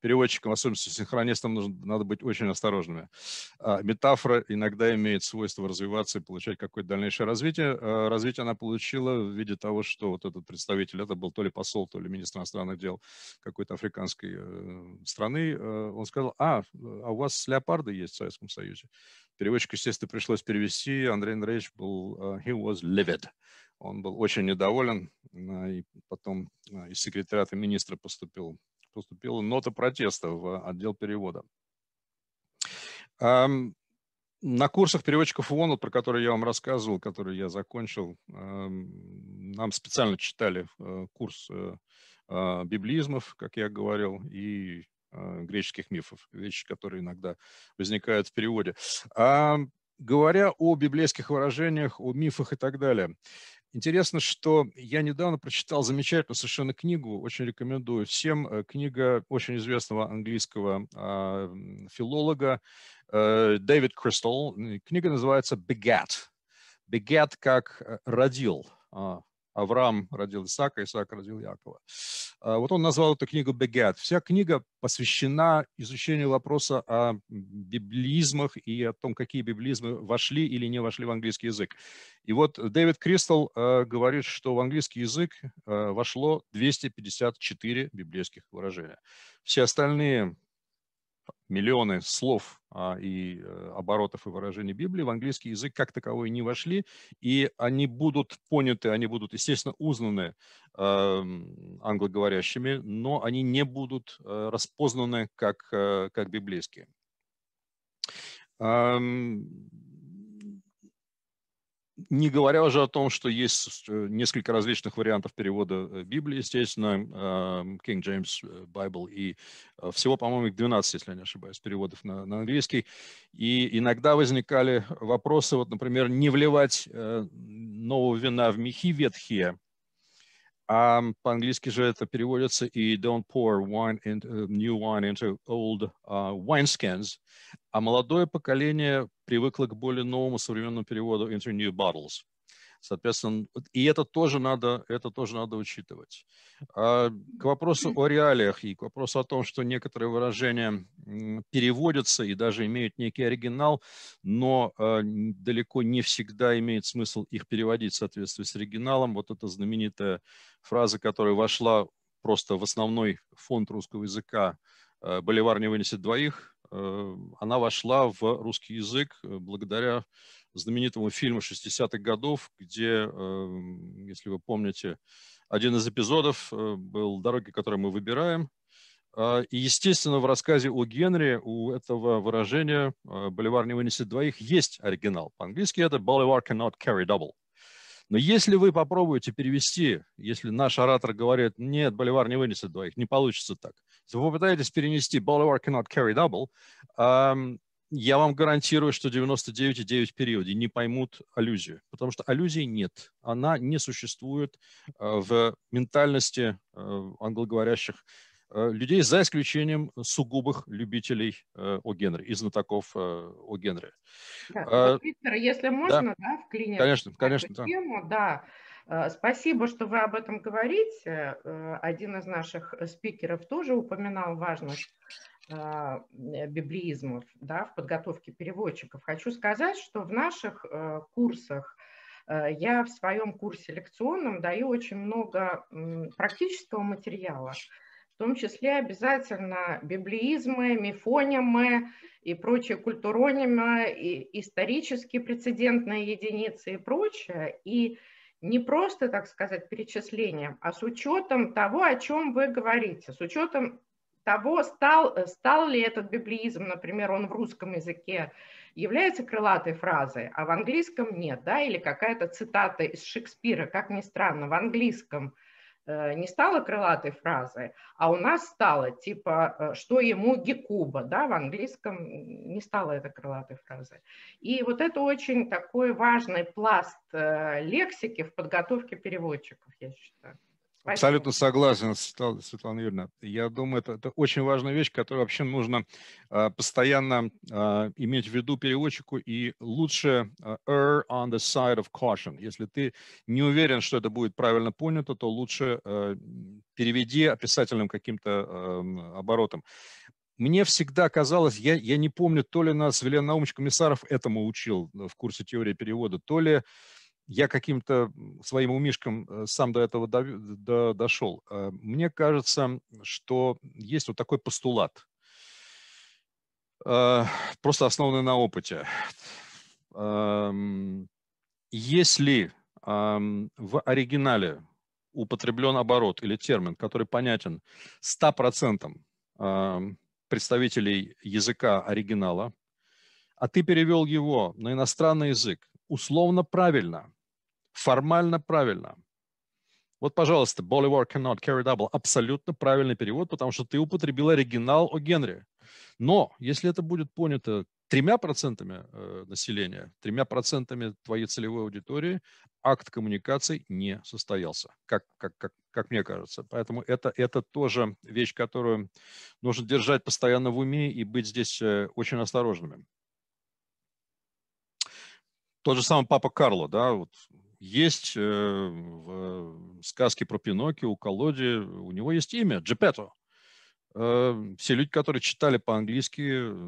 переводчикам, особенно синхронистам, нужно, надо быть очень осторожными. А, метафора иногда имеет свойство развиваться и получать какое-то дальнейшее развитие. А, развитие она получила в виде того, что вот этот представитель, это был то ли посол, то ли министр иностранных дел какой-то африканской э, страны, э, он сказал, а, а у вас леопарды есть в Советском Союзе. Переводчику, естественно, пришлось перевести, Андрей Андреевич был, э, he was livid. Он был очень недоволен, а, и потом а, из секретариата министра поступил, поступила нота протеста в отдел перевода. На курсах переводчиков ООН, про которые я вам рассказывал, которые я закончил, нам специально читали э, курс э, а, библизмов, как я говорил, и греческих мифов, вещи, которые иногда возникают в переводе. А говоря о библейских выражениях, о мифах и так далее, Интересно, что я недавно прочитал замечательную совершенно книгу, очень рекомендую всем. Э, книга очень известного английского а, филолога э, Дэвид Кристал. Книга называется «Begat». «Begat» как э, «родил». А, Авраам родил Исаака, Исаак родил Якова. А, вот он назвал эту книгу «Бегет». Вся книга посвящена изучению вопроса о библизмах и о том, какие библизмы вошли или не вошли в английский язык. И вот Дэвид Кристал а, говорит, что в английский язык а, вошло 254 библейских выражения. Все остальные миллионы слов а, и э, оборотов и выражений Библии в английский язык как таковой не вошли, и они будут поняты, они будут, естественно, узнаны эм, англоговорящими, но они не будут э, распознаны как, э, как библейские. Эм, не говоря уже о том, что есть э, несколько различных вариантов перевода э, Библии, естественно, эм, King James э, Bible и всего, по-моему, их 12, если я не ошибаюсь, переводов на, на английский. И иногда возникали вопросы, вот, например, не вливать нового вина в мехи ветхие – а по-английски же это переводится и don't pour wine into, э, new wine into old uh, wineskins. А молодое поколение привыкло к более новому современному переводу into new bottles. Соответственно, и это тоже надо, это тоже надо учитывать. А к вопросу о реалиях и к вопросу о том, что некоторые выражения переводятся и даже имеют некий оригинал, но а, далеко не всегда имеет смысл их переводить в соответствии с оригиналом. Вот эта знаменитая фраза, которая вошла просто в основной фонд русского языка э, «Боливар не вынесет двоих», э, она вошла в русский язык э, благодаря знаменитому фильму 60-х годов, где, эм, если вы помните, один из эпизодов э, был «Дороги, которые мы выбираем». А, и, естественно, в рассказе о Генри у этого выражения э, «Боливар не вынесет двоих» есть оригинал. По-английски это "Боливар cannot carry double». Но если вы попробуете перевести, если наш оратор говорит, нет, Боливар не вынесет двоих, не получится так. Если вы попытаетесь перенести Боливар cannot carry double, я вам гарантирую, что 99,9 периоды не поймут аллюзию, потому что аллюзии нет. Она не существует э, в ментальности э, англоговорящих э, людей, за исключением сугубых любителей О. Генри и знатоков О. Генри. Да, Виктор, если можно, да, да вклиниться конечно, конечно, да. тему, да. Спасибо, что вы об этом говорите. Один из наших спикеров тоже упоминал важность а, э, библиизмов да, в подготовке переводчиков. Хочу сказать, что в наших э, курсах э, я в своем курсе лекционном даю очень много практического материала, в том числе обязательно библиизмы, мифонимы и прочие культуронимы, и исторические прецедентные единицы и прочее. И не просто, так сказать, перечислением, а с учетом того, о чем вы говорите, с учетом того, стал, э, стал ли этот библеизм, например, он в русском языке является крылатой фразой, а в английском нет, да, или какая-то цитата из Шекспира, как ни странно, в английском э, не стала крылатой фразой, а у нас стала, типа, э, что ему гекуба, да, в английском не стала это крылатой фразой. И вот это очень такой важный пласт лексики в подготовке переводчиков, я считаю. Спасибо. Абсолютно согласен, Светлана Юрьевна. Я думаю, это, это очень важная вещь, которую вообще нужно э, постоянно э, иметь в виду переводчику и лучше э, err on the side of caution. Если ты не уверен, что это будет правильно понято, то лучше э, переведи описательным каким-то э, оборотом мне всегда казалось, я, я не помню, то ли нас Велен Наумович Комиссаров этому учил в курсе теории перевода, то ли я каким-то своим умишком э, сам до этого до, до, дошел. Э, мне кажется, что есть вот такой постулат, э, просто основанный на опыте. Эм, если эм, в оригинале употреблен оборот или термин, который понятен 100% эм, представителей языка оригинала, а ты перевел его на иностранный язык условно правильно – Формально правильно. Вот, пожалуйста, Bolivar cannot carry double. Абсолютно правильный перевод, потому что ты употребил оригинал о Генри. Но если это будет понято тремя процентами э, населения, тремя процентами твоей целевой аудитории, акт коммуникации не состоялся, как, как, как, как мне кажется. Поэтому это, это тоже вещь, которую нужно держать постоянно в уме и быть здесь э, очень осторожными. Тот же самый папа Карло, да, вот есть э, в э, сказке про Пиноккио у Колоди, у него есть имя Джепето. Э, все люди, которые читали по-английски,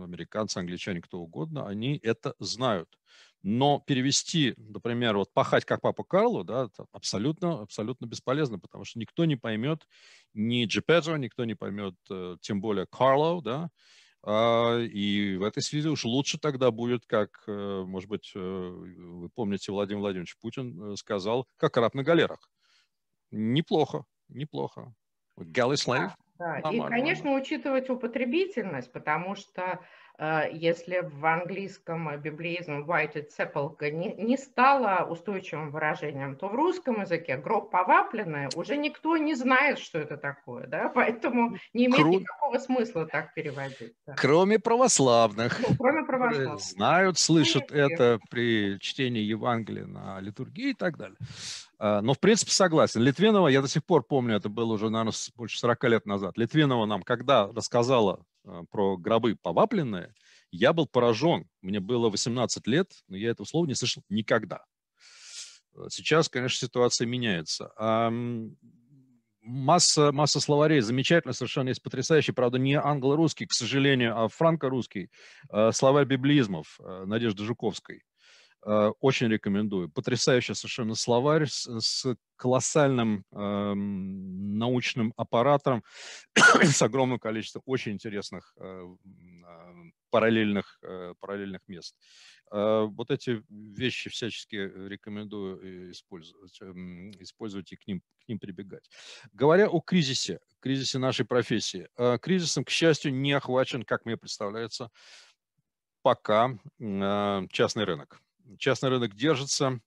американцы, англичане, кто угодно, они это знают. Но перевести, например, вот «пахать, как папа Карло», да, абсолютно, абсолютно бесполезно, потому что никто не поймет ни Джепетро, никто не поймет, тем более Карло, да, а, и в этой связи уж лучше тогда будет, как, э, может быть, э, вы помните, Владимир Владимирович Путин э, сказал, как раб на галерах. Неплохо, неплохо. Galley slave. Да, да. И, конечно, учитывать употребительность, потому что а, если в английском э, библеизм "White sepulchre не, не стало устойчивым выражением, то в русском языке гроб повапленное уже никто не знает, что это такое, да, поэтому не имеет Кру... никакого смысла так переводить. Да. Кроме православных. Ну, кроме православных. Знают, ну, слышат ну, это при чтении Евангелия на литургии и так далее. А, но, в принципе, согласен. Литвинова, я до сих пор помню, это было уже, наверное, больше 40 лет назад. Литвинова нам когда рассказала а, про гробы повапленные, я был поражен. Мне было 18 лет, но я этого слова не слышал никогда. А, сейчас, конечно, ситуация меняется. А масса, масса словарей, замечательно совершенно, есть потрясающий, правда, не англо-русский, к сожалению, а франко-русский, а, словарь библизмов Надежды Жуковской. Э, очень рекомендую. Потрясающий совершенно словарь с, с колоссальным э, научным аппаратом, с огромным количеством очень интересных э, э, параллельных, э, параллельных мест. Э, вот эти вещи всячески рекомендую э, использовать, э, использовать и к ним, к ним прибегать. Говоря о кризисе, кризисе нашей профессии, э, кризисом, к счастью, не охвачен, как мне представляется, пока э, частный рынок частный рынок держится,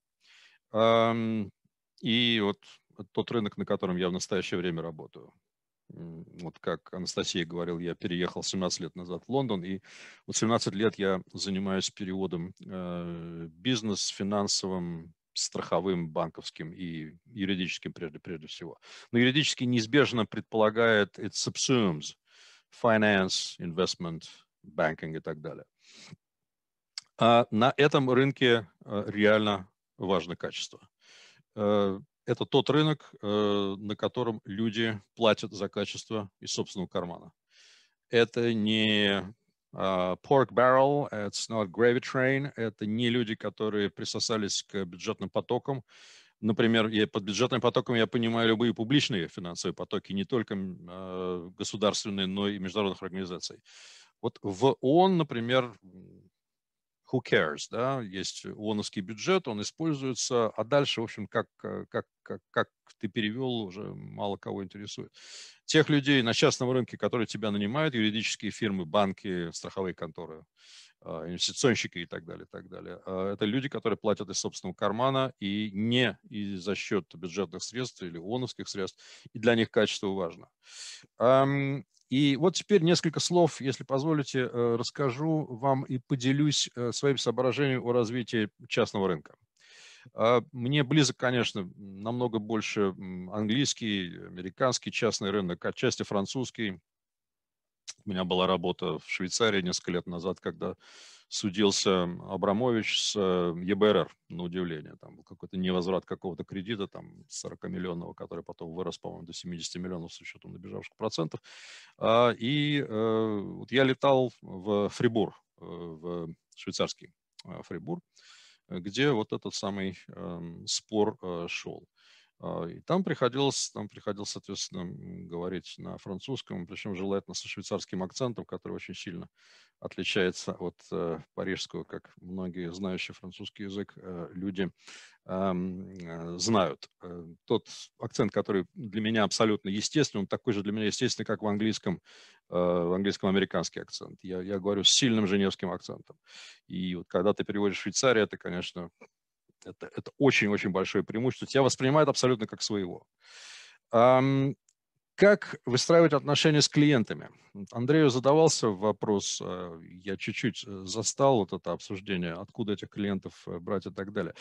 и вот тот рынок, на котором я в настоящее время работаю. Вот как Анастасия говорил, я переехал 17 лет назад в Лондон, и вот 17 лет я занимаюсь переводом э, бизнес, финансовым, страховым, банковским и юридическим прежде, прежде всего. Но юридически неизбежно предполагает it subsumes finance, investment, banking и так далее. А на этом рынке э, реально важно качество. Э, это тот рынок, э, на котором люди платят за качество из собственного кармана. Это не а, pork barrel, it's not gravy train, это не люди, которые присосались к бюджетным потокам, например, я, под бюджетным потоком я понимаю любые публичные финансовые потоки, не только государственные, но и международных организаций. Вот в ООН, например, who cares, да, есть ООНовский бюджет, он используется, а дальше, в общем, как, э, как, как, как ты перевел, уже мало кого интересует. Тех людей на частном рынке, которые тебя нанимают, юридические фирмы, банки, страховые конторы, а, инвестиционщики и так далее, и так далее. А, это люди, которые платят из собственного кармана и не и за счет бюджетных средств или ООНовских средств, и для них качество важно. И вот теперь несколько слов, если позволите, э, расскажу вам и поделюсь э, своим соображением о развитии частного рынка. А, мне близок, конечно, намного больше английский, американский частный рынок, отчасти французский. У меня была работа в Швейцарии несколько лет назад, когда судился Абрамович с э, ЕБРР, на удивление. Там был какой-то невозврат какого-то кредита, там 40-миллионного, который потом вырос, по-моему, до 70 миллионов с учетом набежавших процентов. А, и э, вот я летал в Фрибур, э, в швейцарский Фрибур, где вот этот самый эм, спор шел. А, и там приходилось, там приходилось, соответственно, говорить на французском, причем желательно со швейцарским акцентом, который очень сильно отличается от э, парижского, как многие знающие французский язык э, люди эм, э, знают. Э, тот акцент, который для меня абсолютно естественный, он такой же для меня естественный, как в английском, э, в английском американский акцент. Я, я говорю с сильным женевским акцентом. И вот когда ты переводишь Швейцария, это, конечно, это, это очень-очень большое преимущество. Тебя воспринимают абсолютно как своего. Как выстраивать отношения с клиентами – Андрею задавался вопрос, э, я чуть-чуть э, застал вот это обсуждение, откуда этих клиентов э, брать и так далее.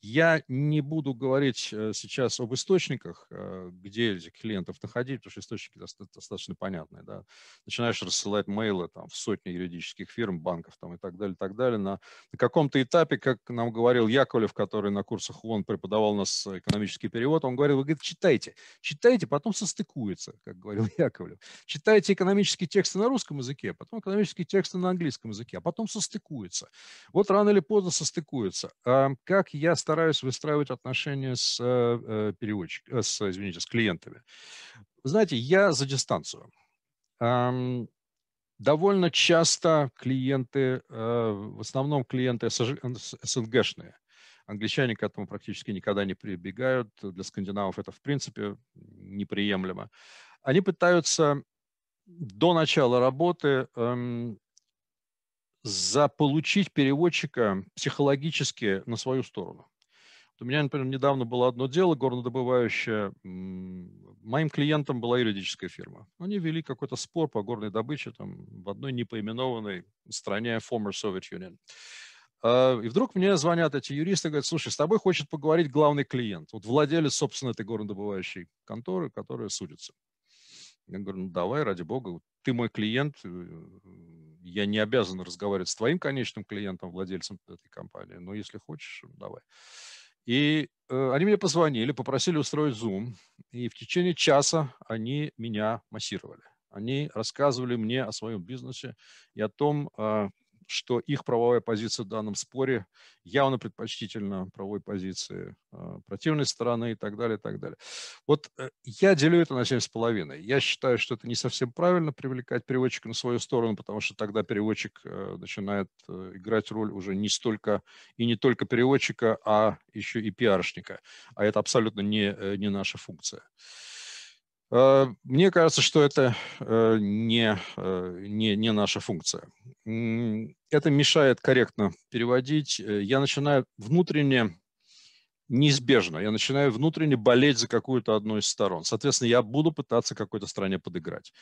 Я не буду говорить сейчас об источниках, где этих клиентов находить, потому что источники достаточно понятные. Да? Начинаешь рассылать мейлы там, в сотни юридических фирм, банков там, и так далее, и так далее. На, на каком-то этапе, как нам говорил Яковлев, который на курсах ООН преподавал у нас экономический перевод, он говорил, вы говорит, читайте, читайте, потом состыкуется, как говорил Яковлев. Читайте экономический экономические тексты на русском языке, а потом экономические тексты на английском языке, а потом состыкуются. Вот рано или поздно состыкуются. А как я стараюсь выстраивать отношения с э, переводчиками, э, с, извините, с клиентами? знаете, я за дистанцию. Довольно часто клиенты, э, в основном клиенты СНГшные, Англичане к этому практически никогда не прибегают. Для скандинавов это, в принципе, неприемлемо. Они пытаются до начала работы эм, заполучить переводчика психологически на свою сторону. Вот у меня, например, недавно было одно дело горнодобывающее. Моим клиентом была юридическая фирма. Они вели какой-то спор по горной добыче там, в одной непоименованной стране former Soviet Union. А, и вдруг мне звонят эти юристы говорят, слушай, с тобой хочет поговорить главный клиент, вот владелец, собственно, этой горнодобывающей конторы, которая судится. Я говорю, ну давай, ради бога, ты мой клиент, э, я не обязан разговаривать с твоим конечным клиентом, владельцем этой компании, но если хочешь, ну, давай. И э, они мне позвонили, попросили устроить Zoom, и в течение часа они меня массировали. Они рассказывали мне о своем бизнесе и о том, а, что их правовая позиция в данном споре явно предпочтительна правовой позиции а, противной стороны и так далее, и так далее. Вот э, я делю это на 7,5. Я считаю, что это не совсем правильно привлекать переводчика на свою сторону, потому что тогда переводчик э, начинает э, играть роль уже не столько и не только переводчика, а еще и пиарщика. А это абсолютно не, не наша функция. Э, мне кажется, что это э, не, э, не, не наша функция. Это мешает корректно переводить. Я начинаю внутренне, неизбежно, я начинаю внутренне болеть за какую-то одну из сторон. Соответственно, я буду пытаться какой-то стране подыграть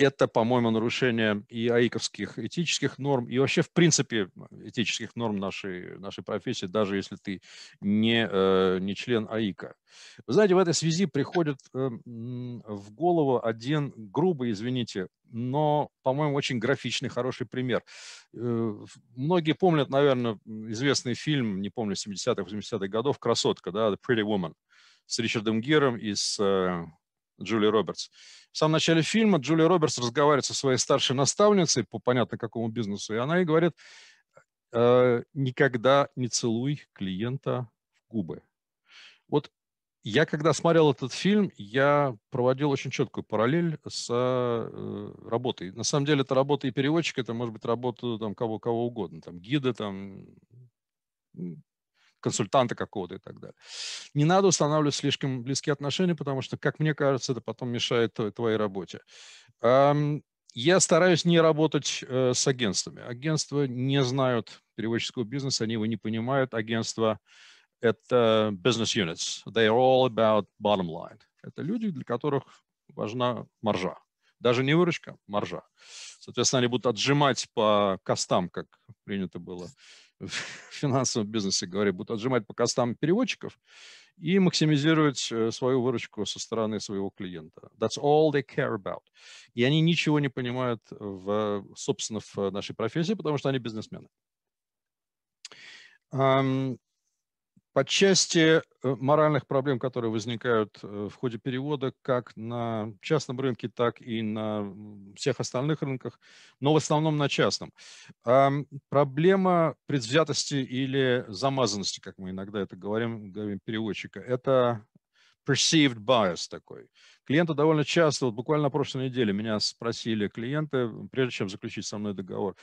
это, по-моему, нарушение и аиковских этических норм, и вообще, в принципе, этических норм нашей, нашей профессии, даже если ты не, э, не член аика. Вы знаете, в этой связи приходит эм, в голову один грубый, извините, но, по-моему, очень графичный, хороший пример. Э, многие помнят, наверное, известный фильм, не помню, 70-х, 80-х годов «Красотка», да, «The Pretty Woman» с Ричардом Гиром и с э, Джули Робертс. В самом начале фильма Джулия Робертс разговаривает со своей старшей наставницей по понятно какому бизнесу, и она ей говорит, «Э, никогда не целуй клиента в губы. Вот я, когда смотрел этот фильм, я проводил очень четкую параллель с э, работой. На самом деле, это работа и переводчика, это может быть работа там, кого, кого угодно, там, гида, там, консультанта какого-то и так далее. Не надо устанавливать слишком близкие отношения, потому что, как мне кажется, это потом мешает твоей работе. Я стараюсь не работать э, с агентствами. Агентства не знают переводческого бизнеса, они его не понимают. Агентства – это business units. They are all about bottom line. Это люди, для которых важна маржа. Даже не выручка, маржа. Соответственно, они будут отжимать по костам, как принято было в финансовом бизнесе, говоря, будут отжимать по костам переводчиков и максимизировать э, свою выручку со стороны своего клиента. That's all they care about. И они ничего не понимают, в, собственно, в нашей профессии, потому что они бизнесмены. Um, по части э, моральных проблем, которые возникают э, в ходе перевода как на частном рынке, так и на всех остальных рынках, но в основном на частном. Проблема предвзятости или замазанности, как мы иногда это говорим, говорим переводчика, это perceived bias такой. Клиенты довольно часто, вот буквально на прошлой неделе меня спросили клиенты, прежде чем заключить со мной договор,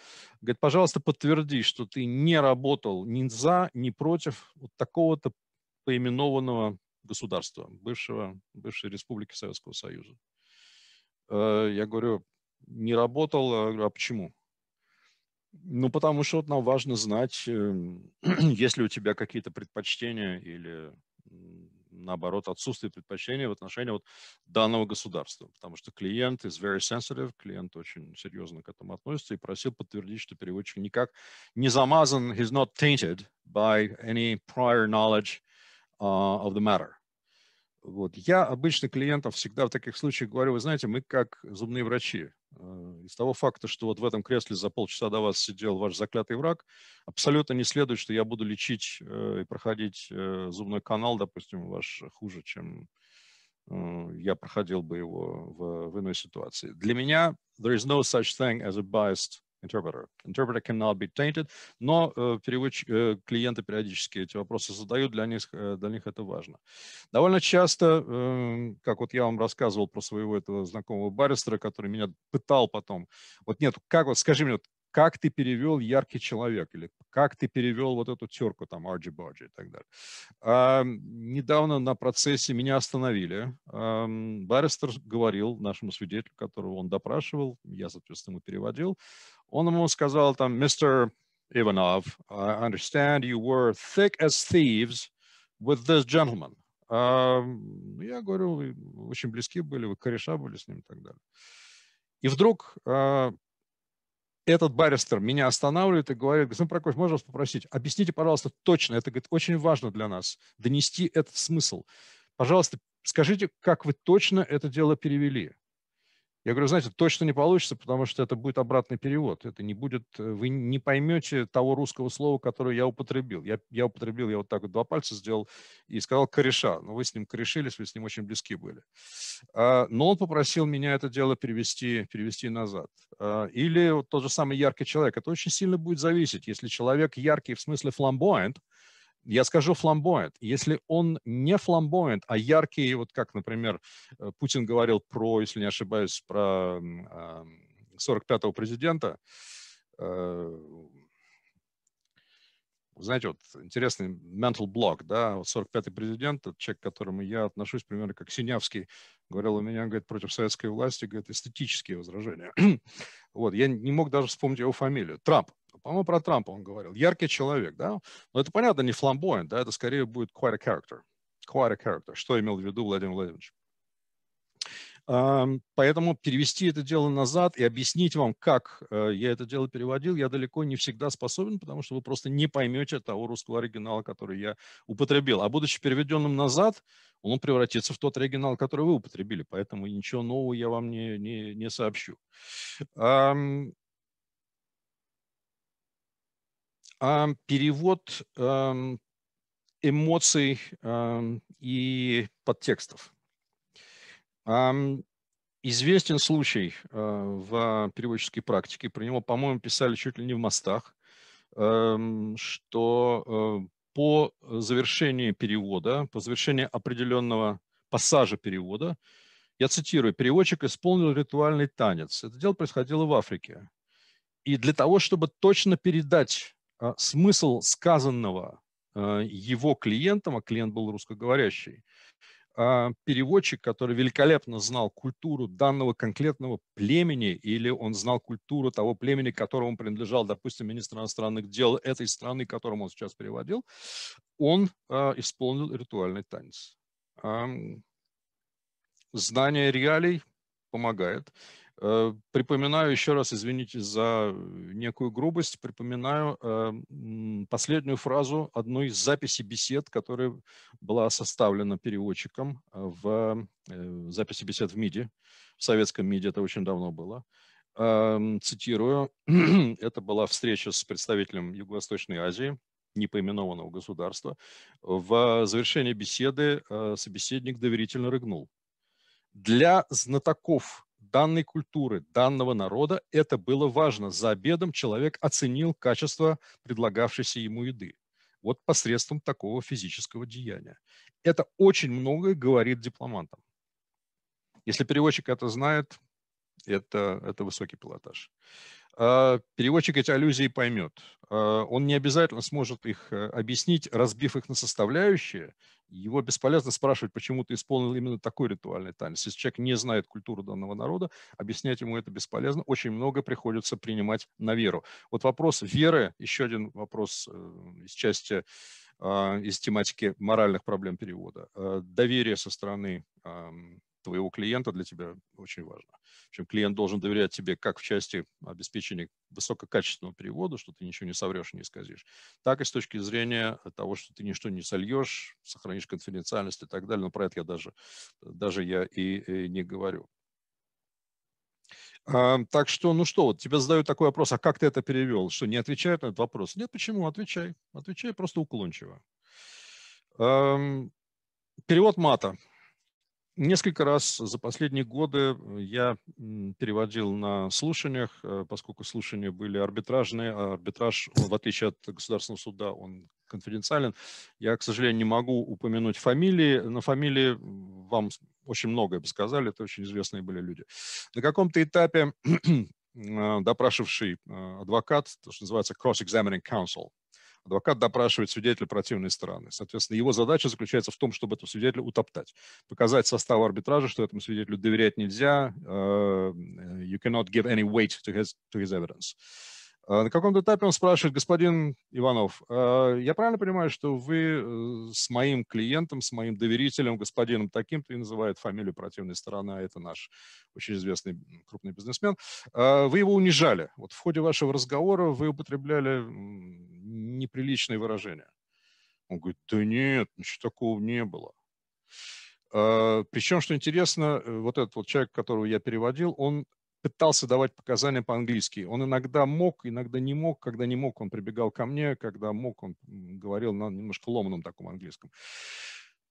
говорят, пожалуйста, подтверди, что ты не работал ни за, ни против вот такого-то поименованного государства, бывшего, бывшей республики Советского Союза. Э, я говорю, не работал, а, а, почему? Ну, потому что вот нам важно знать, эм, есть ли у тебя какие-то предпочтения или наоборот, отсутствие предпочтения в отношении вот данного государства, потому что клиент is very sensitive, клиент очень серьезно к этому относится и просил подтвердить, что переводчик никак не замазан, he's not tainted by any prior knowledge uh, of the matter. Вот. Я обычно клиентам всегда в таких случаях говорю, вы знаете, мы как зубные врачи. Э, из того факта, что вот в этом кресле за полчаса до вас сидел ваш заклятый враг, абсолютно не следует, что я буду лечить э, и проходить э, зубной канал, допустим, ваш хуже, чем я проходил бы его в, в иной ситуации. Для меня there is no such thing as a biased interpreter. Interpreter cannot be tainted, но э, переводч, э, клиенты периодически эти вопросы задают, для них, э, для них это важно. Довольно часто, э, как вот я вам рассказывал про своего этого знакомого баристера, который меня пытал потом, вот нет, как вот, скажи мне, вот, как ты перевел «Яркий человек» или как ты перевел вот эту терку там «Арджи Боджи» и так далее. А, недавно на процессе меня остановили. А, баристер говорил нашему свидетелю, которого он допрашивал, я, соответственно, ему переводил, он ему сказал там, мистер Иванов, I understand you were thick as thieves with this gentleman. А, я говорю, вы очень близки были, вы кореша были с ним и так далее. И вдруг а, этот баристер меня останавливает и говорит, господин Прокофьев, можно вас попросить, объясните, пожалуйста, точно, это говорит, очень важно для нас, донести этот смысл. Пожалуйста, скажите, как вы точно это дело перевели. Я говорю, знаете, точно не получится, потому что это будет обратный перевод. Это не будет, э, вы не поймете того русского слова, которое я употребил. Я, я употребил, я вот так вот два пальца сделал и сказал кореша. Но ну, вы с ним корешились, вы с ним очень близки были. А, но он попросил меня это дело перевести, перевести назад. А, или вот тот же самый яркий человек. Это очень сильно будет зависеть. Если человек яркий в смысле фламбоинт, я скажу фламбоинт. Если он не фламбоинт, а яркий, вот как, например, э, Путин говорил про, если не ошибаюсь, про 45-го а, президента, э, знаете, вот интересный mental block, да, вот 45-й президент, тот человек, к которому я отношусь примерно как Синявский, говорил у меня, говорит, против советской власти, говорит, эстетические возражения. вот, я не мог даже вспомнить его фамилию. Трамп. По-моему, про Трампа он говорил. Яркий человек, да? Но это, понятно, не фламбоинт, да? Это скорее будет quite a character. Quite a character. Что имел в виду Владимир Владимирович? Поэтому перевести это дело назад и объяснить вам, как э, я это дело переводил, я далеко не всегда способен, потому что вы просто не поймете того русского оригинала, который я употребил. А будучи переведенным назад, он превратится в тот оригинал, который вы употребили, поэтому ничего нового я вам не, не, не сообщу. А, перевод эм, эмоций эм, и подтекстов. Известен случай э, в переводческой практике, про него, по-моему, писали чуть ли не в мостах, эм, что э, по завершении перевода, по завершении определенного пассажа перевода, я цитирую, переводчик исполнил ритуальный танец. Это дело происходило в Африке. И для того, чтобы точно передать а, смысл сказанного а, его клиентом, а клиент был русскоговорящий, а, переводчик, который великолепно знал культуру данного конкретного племени, или он знал культуру того племени, которому он принадлежал, допустим, министр иностранных дел этой страны, которому он сейчас переводил, он исполнил ритуальный танец. Знание реалий помогает. Э, припоминаю еще раз, извините за некую грубость, припоминаю э, последнюю фразу одной из записей бесед, которая была составлена переводчиком в э, записи бесед в МИДе, в советском МИДе, это очень давно было. Эм, цитирую, это была встреча с представителем Юго-Восточной Азии, непоименованного государства. В завершении беседы собеседник доверительно рыгнул. Для знатоков данной культуры, данного народа. Это было важно. За обедом человек оценил качество предлагавшейся ему еды. Вот посредством такого физического деяния. Это очень многое говорит дипломатам Если переводчик это знает, это, это высокий пилотаж. А, переводчик эти аллюзии поймет. А, он не обязательно сможет их э, объяснить, разбив их на составляющие. Его бесполезно спрашивать, почему ты исполнил именно такой ритуальный танец. Если человек не знает культуру данного народа, объяснять ему это бесполезно. Очень много приходится принимать на веру. Вот вопрос веры, еще один вопрос э, из части а, из тематики моральных проблем перевода. Доверие со стороны твоего клиента для тебя очень важно. В клиент должен доверять тебе как в части обеспечения высококачественного перевода, что ты ничего не соврешь и не скажешь, так и с точки зрения того, что ты ничто не сольешь, сохранишь конфиденциальность и так далее. Но про это я даже, даже я и, и не говорю. А, так что, ну что, вот тебе задают такой вопрос, а как ты это перевел? Что, не отвечают на этот вопрос? Нет, почему? Отвечай. Отвечай просто уклончиво. Перевод мата. Несколько раз за последние годы э, я переводил на слушаниях, э, поскольку слушания были арбитражные, а арбитраж, в отличие от государственного суда, он конфиденциален. Я, к сожалению, не могу упомянуть фамилии, но фамилии вам очень многое бы сказали, это очень известные были люди. На каком-то этапе э, допрашивший адвокат, то, что называется cross-examining counsel, Адвокат допрашивает свидетеля противной стороны. Соответственно, его задача заключается в том, чтобы этого свидетеля утоптать. Показать состав арбитража, что этому свидетелю доверять нельзя. Uh, you cannot give any weight to his, to his evidence. А на каком-то этапе он спрашивает, господин Иванов, а я правильно понимаю, что вы э, с моим клиентом, с моим доверителем, господином таким-то, и называет фамилию противной стороны, а это наш очень известный крупный бизнесмен, а вы его унижали. Вот в ходе вашего разговора вы употребляли неприличные выражения. Он говорит, да нет, ничего такого не было. Причем, что интересно, э, вот этот вот человек, которого я переводил, он пытался давать показания по-английски. Он иногда мог, иногда не мог. Когда не мог, он прибегал ко мне. Когда мог, он говорил на немножко ломаном таком английском.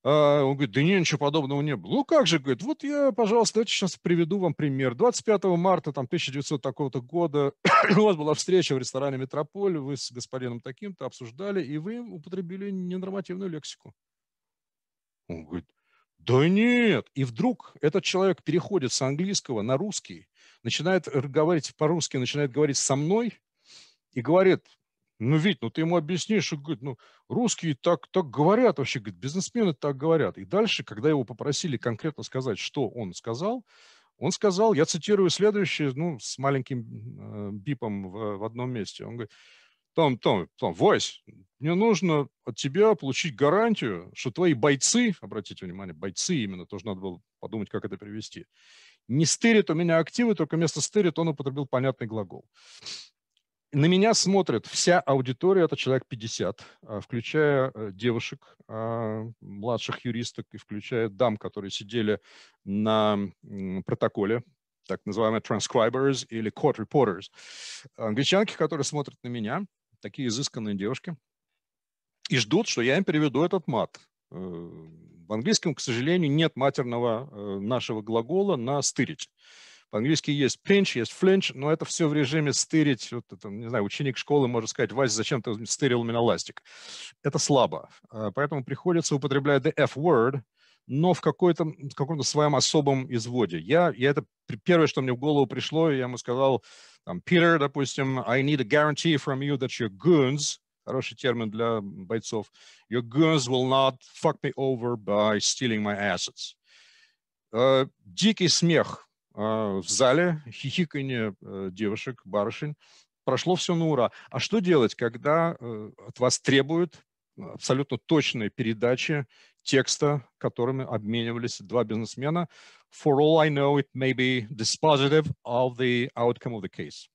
А, он говорит, да нет, ничего подобного не было. Ну как же, говорит, вот я, пожалуйста, давайте сейчас приведу вам пример. 25 марта там, 1900 такого-то года у вас была встреча в ресторане «Метрополь», вы с господином таким-то обсуждали, и вы употребили ненормативную лексику. Он говорит, да нет. И вдруг этот человек переходит с английского на русский, начинает говорить по-русски, начинает говорить со мной и говорит, ну, ведь, ну, ты ему объяснишь, что, говорит, ну, русские так, так говорят вообще, говорит, бизнесмены так говорят. И дальше, когда его попросили конкретно сказать, что он сказал, он сказал, я цитирую следующее, ну, с маленьким э, бипом в, в одном месте. Он говорит, Том, Том, Том, Вась, мне нужно от тебя получить гарантию, что твои бойцы, обратите внимание, бойцы именно, тоже надо было подумать, как это перевести, не стырит у меня активы, только вместо стырит он употребил понятный глагол. На меня смотрит вся аудитория, это человек 50, а, включая э, девушек, а, младших юристок и включая дам, которые сидели на протоколе, так называемые transcribers или court reporters. Англичанки, которые смотрят на меня, такие изысканные девушки, и ждут, что я им переведу этот мат э, английском, к сожалению, нет матерного э, нашего глагола на стырить. По-английски есть pinch, есть flinch, но это все в режиме стырить. Вот это, не знаю, ученик школы может сказать, Вася, зачем ты стырил меня ластик? Это слабо. Э, поэтому приходится употреблять the F-word, но в, какой-то, в каком-то своем особом изводе. Я, я это первое, что мне в голову пришло, я ему сказал, там, Peter, допустим, I need a guarantee from you that your goods хороший термин для бойцов. Your guns will not fuck me over by stealing my assets. Э, дикий смех э, в зале, хихиканье э, девушек, барышень. Прошло все на ура. А что делать, когда от вас требуют абсолютно точные передачи текста, которыми обменивались два бизнесмена? For all I know, it may be dispositive of the outcome of the case.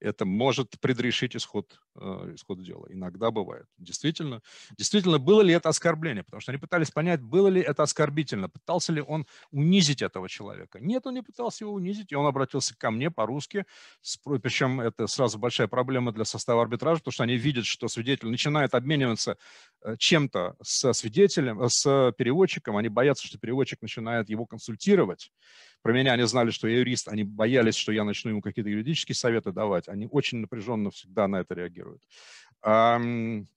Это может предрешить исход Э, исходу дела. Иногда бывает. Действительно, действительно, было ли это оскорбление? Потому что они пытались понять, было ли это оскорбительно, пытался ли он унизить этого человека. Нет, он не пытался его унизить, и он обратился ко мне по-русски. Причем это сразу большая проблема для состава арбитража, потому что они видят, что свидетель начинает обмениваться э, чем-то со свидетелем, э, с переводчиком. Они боятся, что переводчик начинает его консультировать. Про меня они знали, что я юрист, они боялись, что я начну ему какие-то юридические советы давать. Они очень напряженно всегда на это реагируют функционирует.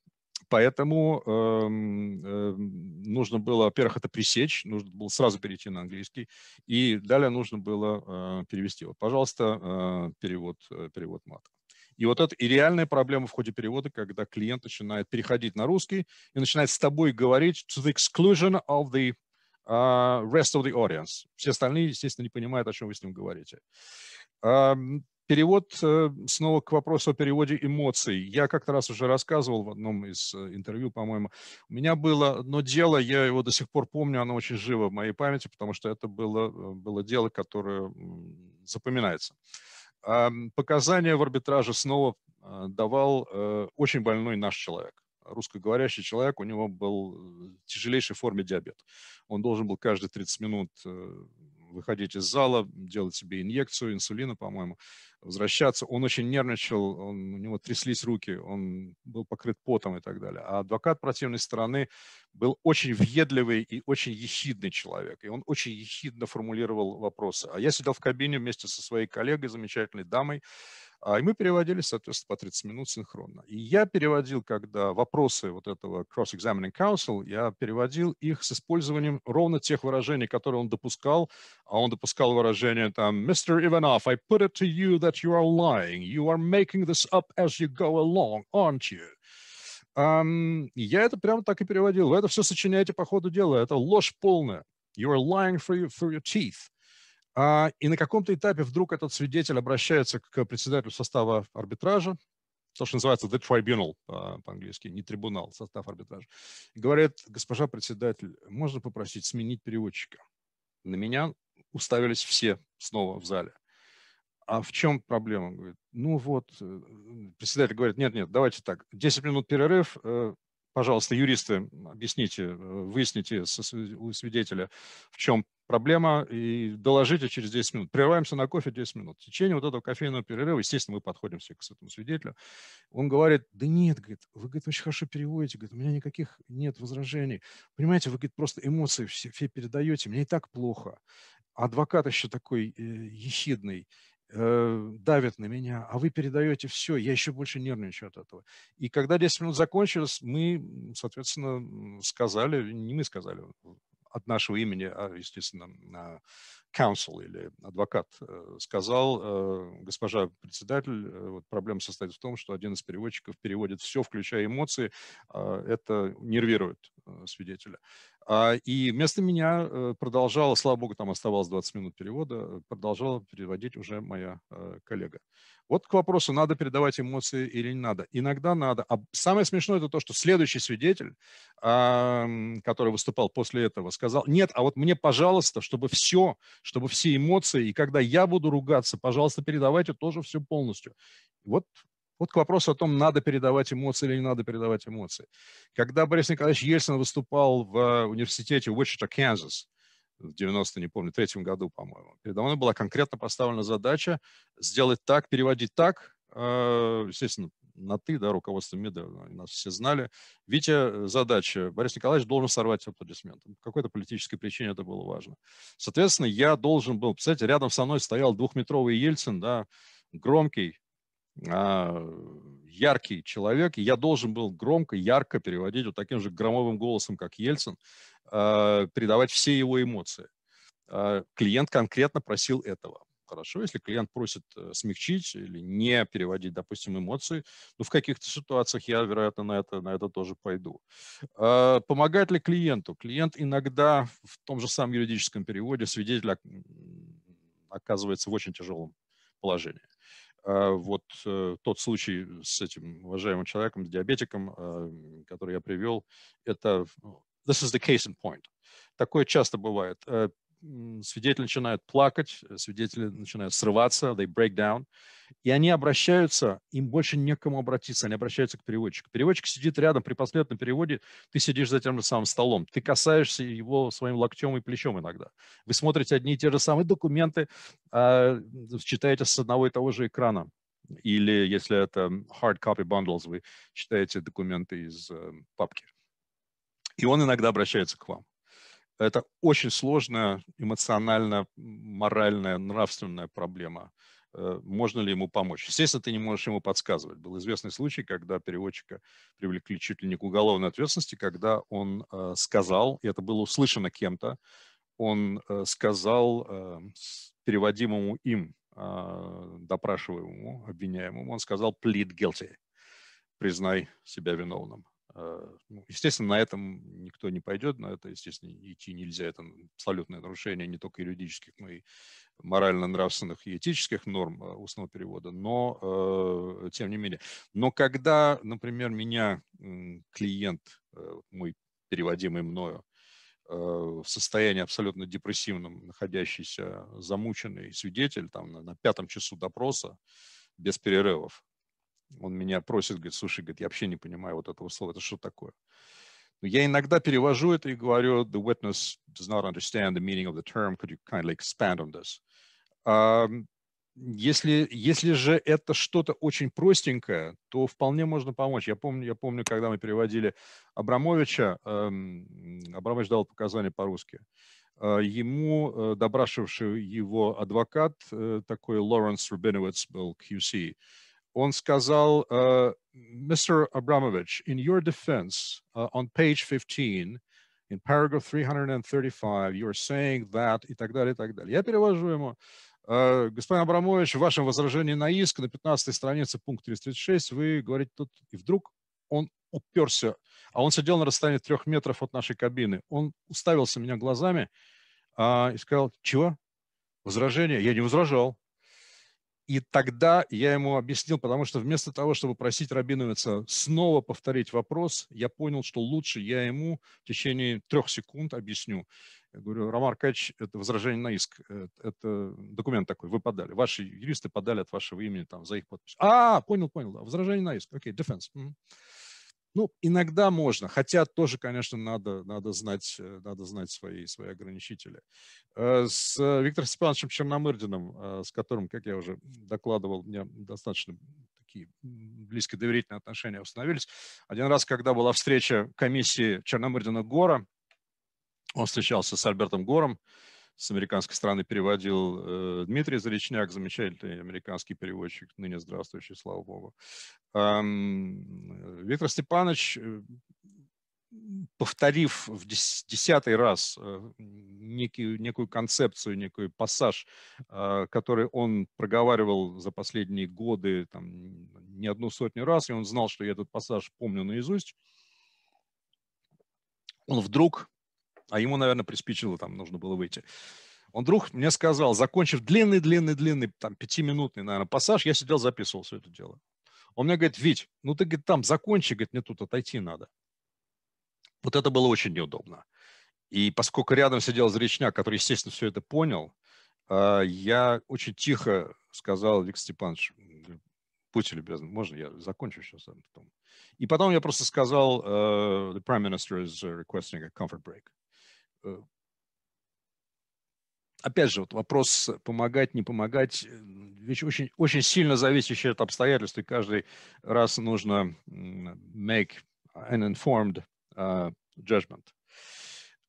Поэтому эм, эм, нужно было, во-первых, это пресечь, нужно было сразу перейти на английский, и далее нужно было э, перевести. Вот, пожалуйста, э, перевод, э, перевод мата. И вот это и реальная проблема в ходе перевода, когда клиент начинает переходить на русский и начинает с тобой говорить to the exclusion of the uh, rest of the audience. Все остальные, естественно, не понимают, о чем вы с ним говорите. Um, Перевод э, снова к вопросу о переводе эмоций. Я как-то раз уже рассказывал в одном из э, интервью, по-моему. У меня было но дело, я его до сих пор помню, оно очень живо в моей памяти, потому что это было, э, было дело, которое запоминается. Показания в арбитраже снова давал очень больной наш человек русскоговорящий человек, у него был в тяжелейшей форме диабет. Он должен был каждые 30 минут выходить из зала, делать себе инъекцию инсулина, по-моему, возвращаться. Он очень нервничал, он, у него тряслись руки, он был покрыт потом и так далее. А адвокат противной стороны был очень въедливый и очень ехидный человек. И он очень ехидно формулировал вопросы. А я сидел в кабине вместе со своей коллегой, замечательной дамой, а, и мы переводили, соответственно, по 30 минут синхронно. И я переводил, когда вопросы вот этого Cross-Examining counsel, я переводил их с использованием ровно тех выражений, которые он допускал. А он допускал выражение там «Mr. Ivanov, I put it to you that you are lying. You are making this up as you go along, aren't you?» um, Я это прямо так и переводил. Вы это все сочиняете по ходу дела. Это ложь полная. You are lying through, through your teeth. А, и на каком-то этапе вдруг этот свидетель обращается к председателю состава арбитража, то, что называется the tribunal а, по-английски, не трибунал, состав арбитража, и говорит, госпожа председатель, можно попросить сменить переводчика? На меня уставились все снова в зале. А в чем проблема? Говорит, ну вот, э, председатель говорит, нет-нет, давайте так, 10 минут перерыв, э, Пожалуйста, юристы, объясните, э, выясните у свидетеля, в чем проблема, и доложите через 10 минут. Прерываемся на кофе 10 минут. В течение вот этого кофейного перерыва, естественно, мы подходим все к этому свидетелю. Он говорит, да нет, говорит, вы говорит, очень хорошо переводите, говорит, у меня никаких нет возражений. Понимаете, вы говорит, просто эмоции все, все передаете, мне и так плохо. Адвокат еще такой э, ехидный э, давят на меня, а вы передаете все, я еще больше нервничаю от этого. И когда 10 минут закончилось, мы, соответственно, сказали, не мы сказали, от нашего имени, а, естественно, counsel или адвокат э, сказал, э, госпожа председатель, э, вот проблема состоит в том, что один из переводчиков переводит все, включая эмоции, а это нервирует свидетеля. А, и вместо меня э, продолжала, слава богу, там оставалось 20 минут перевода, продолжала переводить уже моя э, коллега. Вот к вопросу, надо передавать эмоции или не надо. Иногда надо. А самое смешное это то, что следующий свидетель, который выступал после этого, сказал, нет, а вот мне, пожалуйста, чтобы все, чтобы все эмоции, и когда я буду ругаться, пожалуйста, передавайте тоже все полностью. Вот вот к вопросу о том, надо передавать эмоции или не надо передавать эмоции. Когда Борис Николаевич Ельцин выступал в э, университете Уичета, Канзас, в 90 не помню, третьем году, по-моему, передо мной была конкретно поставлена задача сделать так, переводить так, э, естественно, на «ты», да, руководство МИДа, э, нас все знали. Витя, задача, Борис Николаевич должен сорвать аплодисменты. По какой-то политической причине это было важно. Соответственно, я должен был, кстати, рядом со мной стоял двухметровый Ельцин, да, громкий, а, яркий человек, и я должен был громко, ярко переводить вот таким же громовым голосом, как Ельцин, а, передавать все его эмоции. А, клиент конкретно просил этого. Хорошо, если клиент просит э, смягчить или не переводить, допустим, эмоции, ну, в каких-то ситуациях я, вероятно, на это, на это тоже пойду. Помогает ли клиенту? Клиент иногда в том же самом юридическом переводе свидетель оказывается в очень тяжелом положении. А, вот э, тот случай с этим уважаемым человеком, с диабетиком, а, который я привел, это ну, this is the case in point. Такое часто бывает. Э, свидетели начинают плакать, э, свидетели начинают срываться, they break down, и они обращаются, им больше некому обратиться, они обращаются к переводчику. Переводчик сидит рядом, при последнем переводе ты сидишь за тем же самым столом, ты касаешься его своим локтем и плечом иногда. Вы смотрите одни и те же самые документы, а, читаете с одного и того же экрана. Или если это hard copy bundles, вы читаете документы из э, папки. И он иногда обращается к вам. Это очень сложная эмоциональная, моральная, нравственная проблема. Э, можно ли ему помочь? Естественно, ты не можешь ему подсказывать. Был известный случай, когда переводчика привлекли чуть ли не к уголовной ответственности, когда он э, сказал, и это было услышано кем-то, он э, сказал переводимому им, допрашиваемому, обвиняемому, он сказал plead guilty, признай себя виновным. Э, ну, естественно, на этом никто не пойдет, на это, естественно, идти нельзя. Это абсолютное нарушение не только юридических, но и морально-нравственных и этических норм э, устного перевода. Но, э, тем не менее. Но когда, например, меня клиент, мой переводимый мною, в состоянии абсолютно депрессивном находящийся замученный свидетель там, на, на пятом часу допроса без перерывов он меня просит, говорит, слушай, говорит, я вообще не понимаю вот этого слова, это что такое? Но я иногда перевожу это и говорю, the witness does not understand the meaning of the term, could you kindly expand on this? Um, если, если же это что-то очень простенькое, то вполне можно помочь. Я помню, я помню когда мы переводили Абрамовича, эм, Абрамович дал показания по-русски, э, ему, э, допрашивавший его адвокат, э, такой Лоренс Рубинowitz был QC, он сказал, Mr. Э, Абрамович, in your defense, э, on page 15, in paragraph 335, you are saying that, и так далее, и так далее. Я перевожу ему, «Э, господин Абрамович, в вашем возражении на иск на 15 странице пункт 336 вы говорите тут, и вдруг он уперся, а он сидел на расстоянии трех метров от нашей кабины. Он уставился меня глазами а, и сказал, чего? Возражение? Я не возражал. И тогда я ему объяснил, потому что вместо того, чтобы просить Рабиновица снова повторить вопрос, я понял, что лучше я ему в течение трех секунд объясню. Я говорю, Роман Аркадьевич, это возражение на иск, э, это документ такой, вы подали, ваши юристы подали от вашего имени там за их подпись. А, понял, понял, да, возражение на иск, окей, okay, defense. Mm-hmm. Ну, иногда можно, хотя тоже, конечно, надо, надо, знать, э, надо знать свои, свои ограничители. Э, с э, Виктором Степановичем Черномырдиным, с которым, как я уже докладывал, у меня достаточно такие близкие доверительные отношения установились. Один раз, когда была встреча комиссии Черномырдина-Гора, он встречался с Альбертом Гором, с американской стороны переводил э, Дмитрий Заречняк, замечательный американский переводчик, ныне здравствующий, слава богу. Эм, Виктор Степанович, э, повторив в дес десятый раз э, некий, некую концепцию, некий пассаж, э, который он проговаривал за последние годы там, не одну сотню раз, и он знал, что я этот пассаж помню наизусть, он вдруг а ему, наверное, приспичило, там нужно было выйти. Он вдруг мне сказал, закончив длинный-длинный-длинный, там, пятиминутный, наверное, пассаж, я сидел, записывал все это дело. Он мне говорит, Вить, ну ты, говорит, там закончи, говорит, мне тут отойти надо. Вот это было очень неудобно. И поскольку рядом сидел зречняк, который, естественно, все это понял, э, я очень тихо сказал, Виктор Степанович, будьте любезны, можно я закончу сейчас? Потом? И потом я просто сказал, э, the prime minister is requesting a comfort break. Э, опять же, вот вопрос э, помогать, не помогать, э, вещь очень, очень сильно зависящая от обстоятельств, и каждый раз нужно make an informed uh, judgment.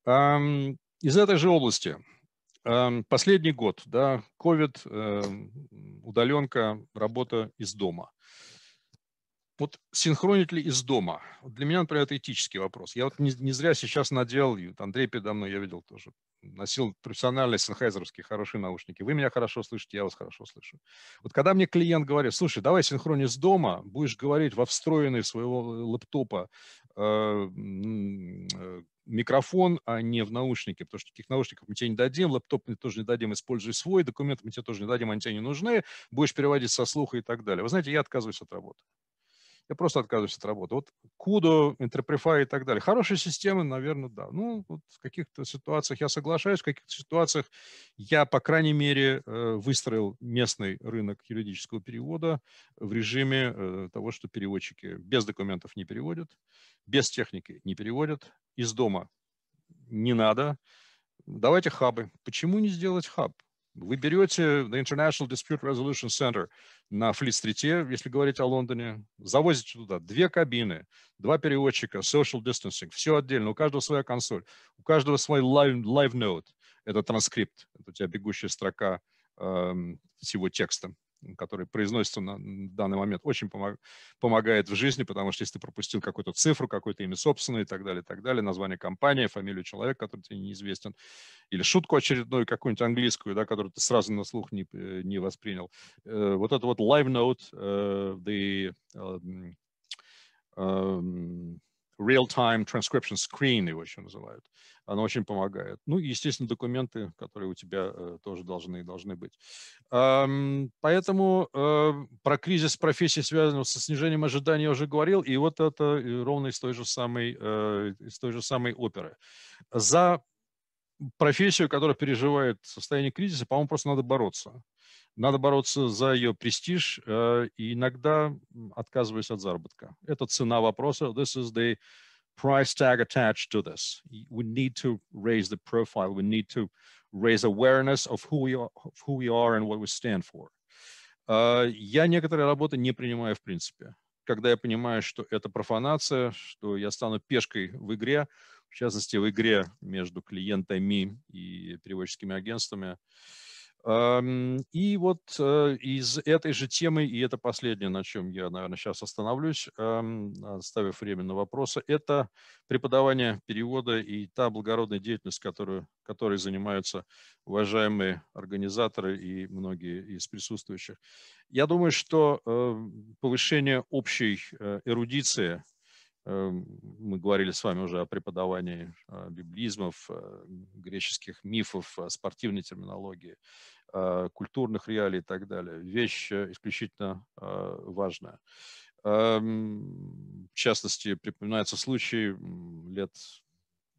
Um, из этой же области um, последний год, да, COVID, um, удаленка, работа из дома – вот синхронить ли из дома? Вот для меня, например, это этический вопрос. Я вот не, не зря сейчас надел, Андрей передо мной, я видел тоже, носил профессиональные сенхайзеровские хорошие наушники. Вы меня хорошо слышите, я вас хорошо слышу. Вот когда мне клиент говорит, слушай, давай синхрони из дома, будешь говорить во встроенный своего лэптопа э, э, микрофон, а не в наушники, потому что таких наушников мы тебе не дадим, лэптоп мы тоже не дадим, используй свой, документ мы тебе тоже не дадим, они тебе не нужны, будешь переводить со слуха и так далее. Вы знаете, я отказываюсь от работы я просто отказываюсь от работы. Вот Кудо, Interprefy и так далее. Хорошие системы, наверное, да. Ну, вот в каких-то ситуациях я соглашаюсь, в каких-то ситуациях я, по крайней мере, э, выстроил местный рынок юридического перевода в режиме э, того, что переводчики без документов не переводят, без техники не переводят, из дома не надо. Давайте хабы. Почему не сделать хаб? Вы берете The International Dispute Resolution Center на Флит-стрите, если говорить о Лондоне, завозите туда две кабины, два переводчика, social distancing, все отдельно, у каждого своя консоль, у каждого свой live, live note, это транскрипт, это у тебя бегущая строка э, всего текста который произносится на данный момент, очень помог, помогает в жизни, потому что если ты пропустил какую-то цифру, какое-то имя собственное и так далее, и так далее, название компании, фамилию человека, который тебе неизвестен, или шутку очередную какую-нибудь английскую, да, которую ты сразу на слух не, э, не воспринял. Э, вот это вот live note, э, the real-time transcription screen его еще называют она очень помогает. Ну и, естественно, документы, которые у тебя э, тоже должны, должны быть. Поэтому э, про кризис профессии, связанного со снижением ожиданий, я уже говорил, и вот это ровно из той же самой, э, из той же самой оперы. За профессию, которая переживает состояние кризиса, по-моему, просто надо бороться. Надо бороться за ее престиж, и иногда отказываясь от заработка. Это цена вопроса. This is the price tag attached to this. We need to raise the profile. We need to raise awareness of who we are, who we are and what we stand for. Uh, я некоторые работы не принимаю в принципе. Когда я понимаю, что это профанация, что я стану пешкой в игре, в частности, в игре между клиентами и переводческими агентствами, uh, и вот э, из этой же темы, и это последнее, на чем я, наверное, сейчас остановлюсь, оставив время на вопросы, это преподавание перевода и та благородная деятельность, которую, которой занимаются уважаемые организаторы и многие из присутствующих. Я думаю, что э, повышение общей э, эрудиции Э, мы говорили с вами уже о преподавании э, библизмов, э, греческих мифов, спортивной терминологии, культурных реалий и так далее. Вещь исключительно важная. Эм, в частности, припоминается случай лет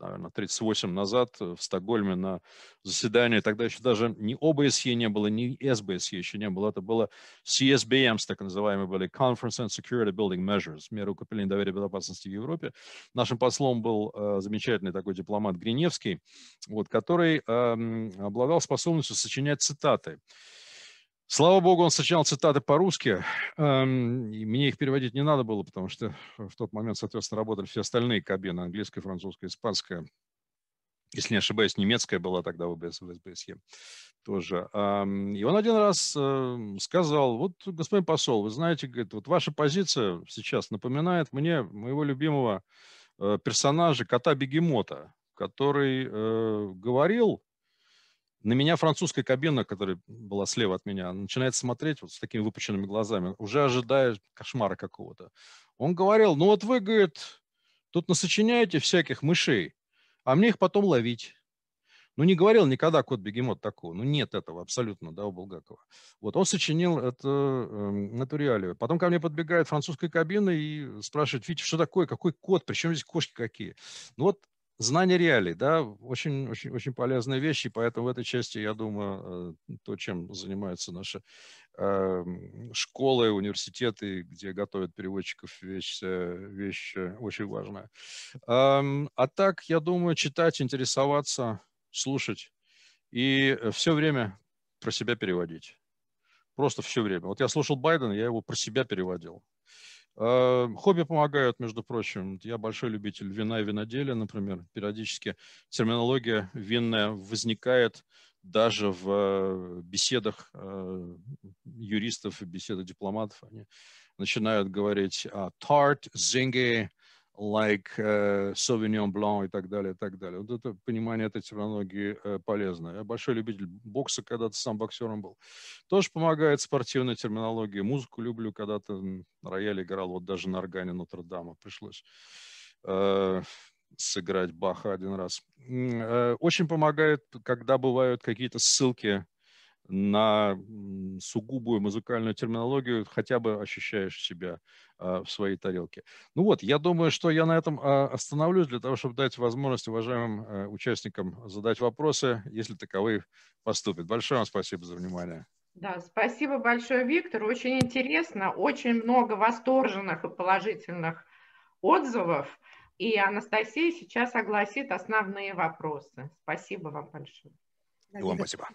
наверное, 38 назад э, в Стокгольме на заседании. Тогда еще даже не ОБСЕ не было, не СБСЕ еще не было. Это было CSBMs, эм, так называемые были Conference and Security Building Measures, меры укрепления доверия безопасности в Европе. Нашим послом был э, замечательный такой дипломат Гриневский, вот, который эм, обладал способностью сочинять цитаты. Слава богу, он сочинял цитаты по-русски. Эм, мне их переводить не надо было, потому что в тот момент, соответственно, работали все остальные кабины. Английская, французская, испанская. Если не ошибаюсь, немецкая была тогда в ОБС, в СБСЕ тоже. Эм, и он один раз эм, сказал, вот, господин посол, вы знаете, говорит, вот ваша позиция сейчас напоминает мне моего любимого э, персонажа кота-бегемота, который э, говорил на меня французская кабина, которая была слева от меня, начинает смотреть вот с такими выпученными глазами, уже ожидая кошмара какого-то. Он говорил, ну вот вы, говорит, тут насочиняете всяких мышей, а мне их потом ловить. Ну, не говорил никогда кот-бегемот такого. Ну, нет этого абсолютно, да, у Булгакова. Вот он сочинил это, эм, эту реалию. Потом ко мне подбегает французская кабина и спрашивает, Витя, что такое, какой кот, причем здесь кошки какие? Ну, вот знание реалий, да, очень, очень, очень полезные вещи, поэтому в этой части, я думаю, э, то, чем занимаются наши эм, школы, университеты, где готовят переводчиков, вещь, э, вещь э, очень важная. Эм, а так, я думаю, читать, интересоваться, слушать и все время про себя переводить. Просто все время. Вот я слушал Байдена, я его про себя переводил. Э, хобби помогают, между прочим. Я большой любитель вина и виноделия, например. Периодически терминология винная возникает даже в э, беседах э, юристов и беседах дипломатов. Они начинают говорить о тарт, зинги, like э, Sauvignon Blanc и так далее, и так далее. Вот это понимание этой терминологии э, полезно. Я большой любитель бокса, когда-то сам боксером был. Тоже помогает спортивная терминология. Музыку люблю, когда-то на рояле играл, вот даже на органе Нотр-Дама пришлось э, сыграть Баха один раз. Э, очень помогает, когда бывают какие-то ссылки на сугубую музыкальную терминологию хотя бы ощущаешь себя а, в своей тарелке. Ну вот, я думаю, что я на этом а, остановлюсь для того, чтобы дать возможность уважаемым э, участникам задать вопросы, если таковые поступят. Большое вам спасибо за внимание. Да, спасибо большое, Виктор. Очень интересно, очень много восторженных и положительных отзывов. И Анастасия сейчас огласит основные вопросы. Спасибо вам большое. И вам спасибо.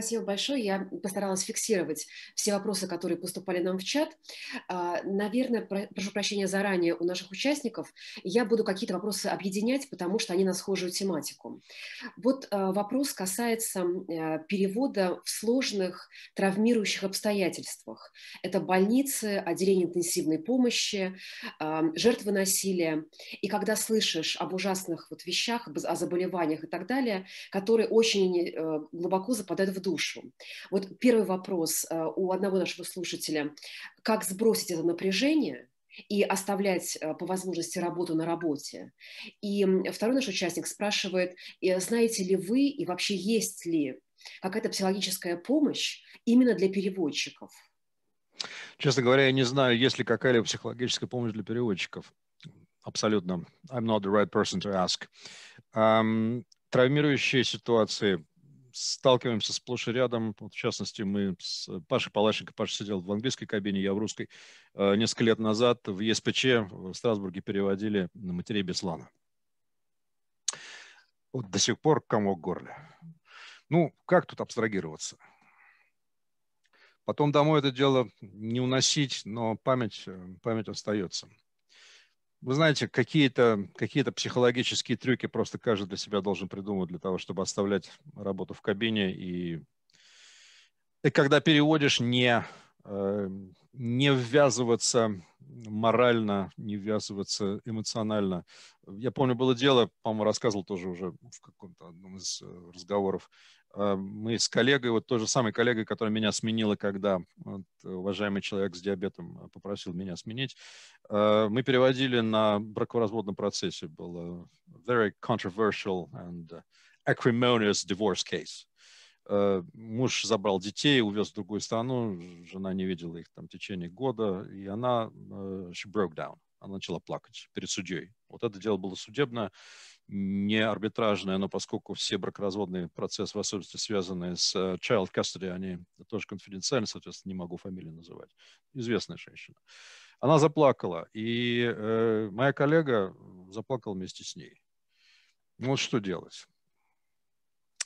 Спасибо большое. Я постаралась фиксировать все вопросы, которые поступали нам в чат. А, наверное, прошу прощения заранее у наших участников. Я буду какие-то вопросы объединять, потому что они на схожую тематику. Вот а, вопрос касается э, перевода в сложных травмирующих обстоятельствах. Это больницы, отделение интенсивной помощи, а, жертвы насилия. И когда слышишь об ужасных вот вещах, о заболеваниях и так далее, которые очень э, глубоко западают в душу, душу. Вот первый вопрос э, у одного нашего слушателя. Как сбросить это напряжение, и оставлять э, по возможности работу на работе. И второй наш участник спрашивает, «Э, знаете ли вы и вообще есть ли какая-то психологическая помощь именно для переводчиков? Честно говоря, я не знаю, есть ли какая-либо психологическая помощь для переводчиков. Абсолютно. I'm not the right person to ask. Um, травмирующие ситуации, сталкиваемся сплошь и рядом. Вот, в частности, мы с э, Пашей Палашенко, Паша сидел в английской кабине, я в русской, э, несколько лет назад в ЕСПЧ в Страсбурге переводили на матерей Беслана. Вот до сих пор комок горле. Ну, как тут абстрагироваться? Потом домой это дело не уносить, но память, э, память остается вы знаете, какие-то какие психологические трюки просто каждый для себя должен придумать для того, чтобы оставлять работу в кабине. И, и когда переводишь, не, э, не ввязываться морально, не ввязываться эмоционально. Я помню, было дело, по-моему, рассказывал тоже уже в каком-то одном из э, разговоров, а, мы с коллегой, вот той же самой коллегой, которая меня сменила, когда вот, э, уважаемый человек с диабетом э, попросил меня сменить, э, мы переводили на бракоразводном процессе. Было very controversial and acrimonious divorce case. Муж забрал детей, увез в другую страну, жена не видела их там в течение года, и она, she broke down, она начала плакать перед судьей. Вот это дело было судебное, не арбитражное, но поскольку все бракоразводные процессы, в особенности связанные с э, child custody, они тоже конфиденциальны, соответственно, не могу фамилию называть. Известная женщина. Она заплакала, и э, моя коллега заплакала вместе с ней. Ну вот что делать.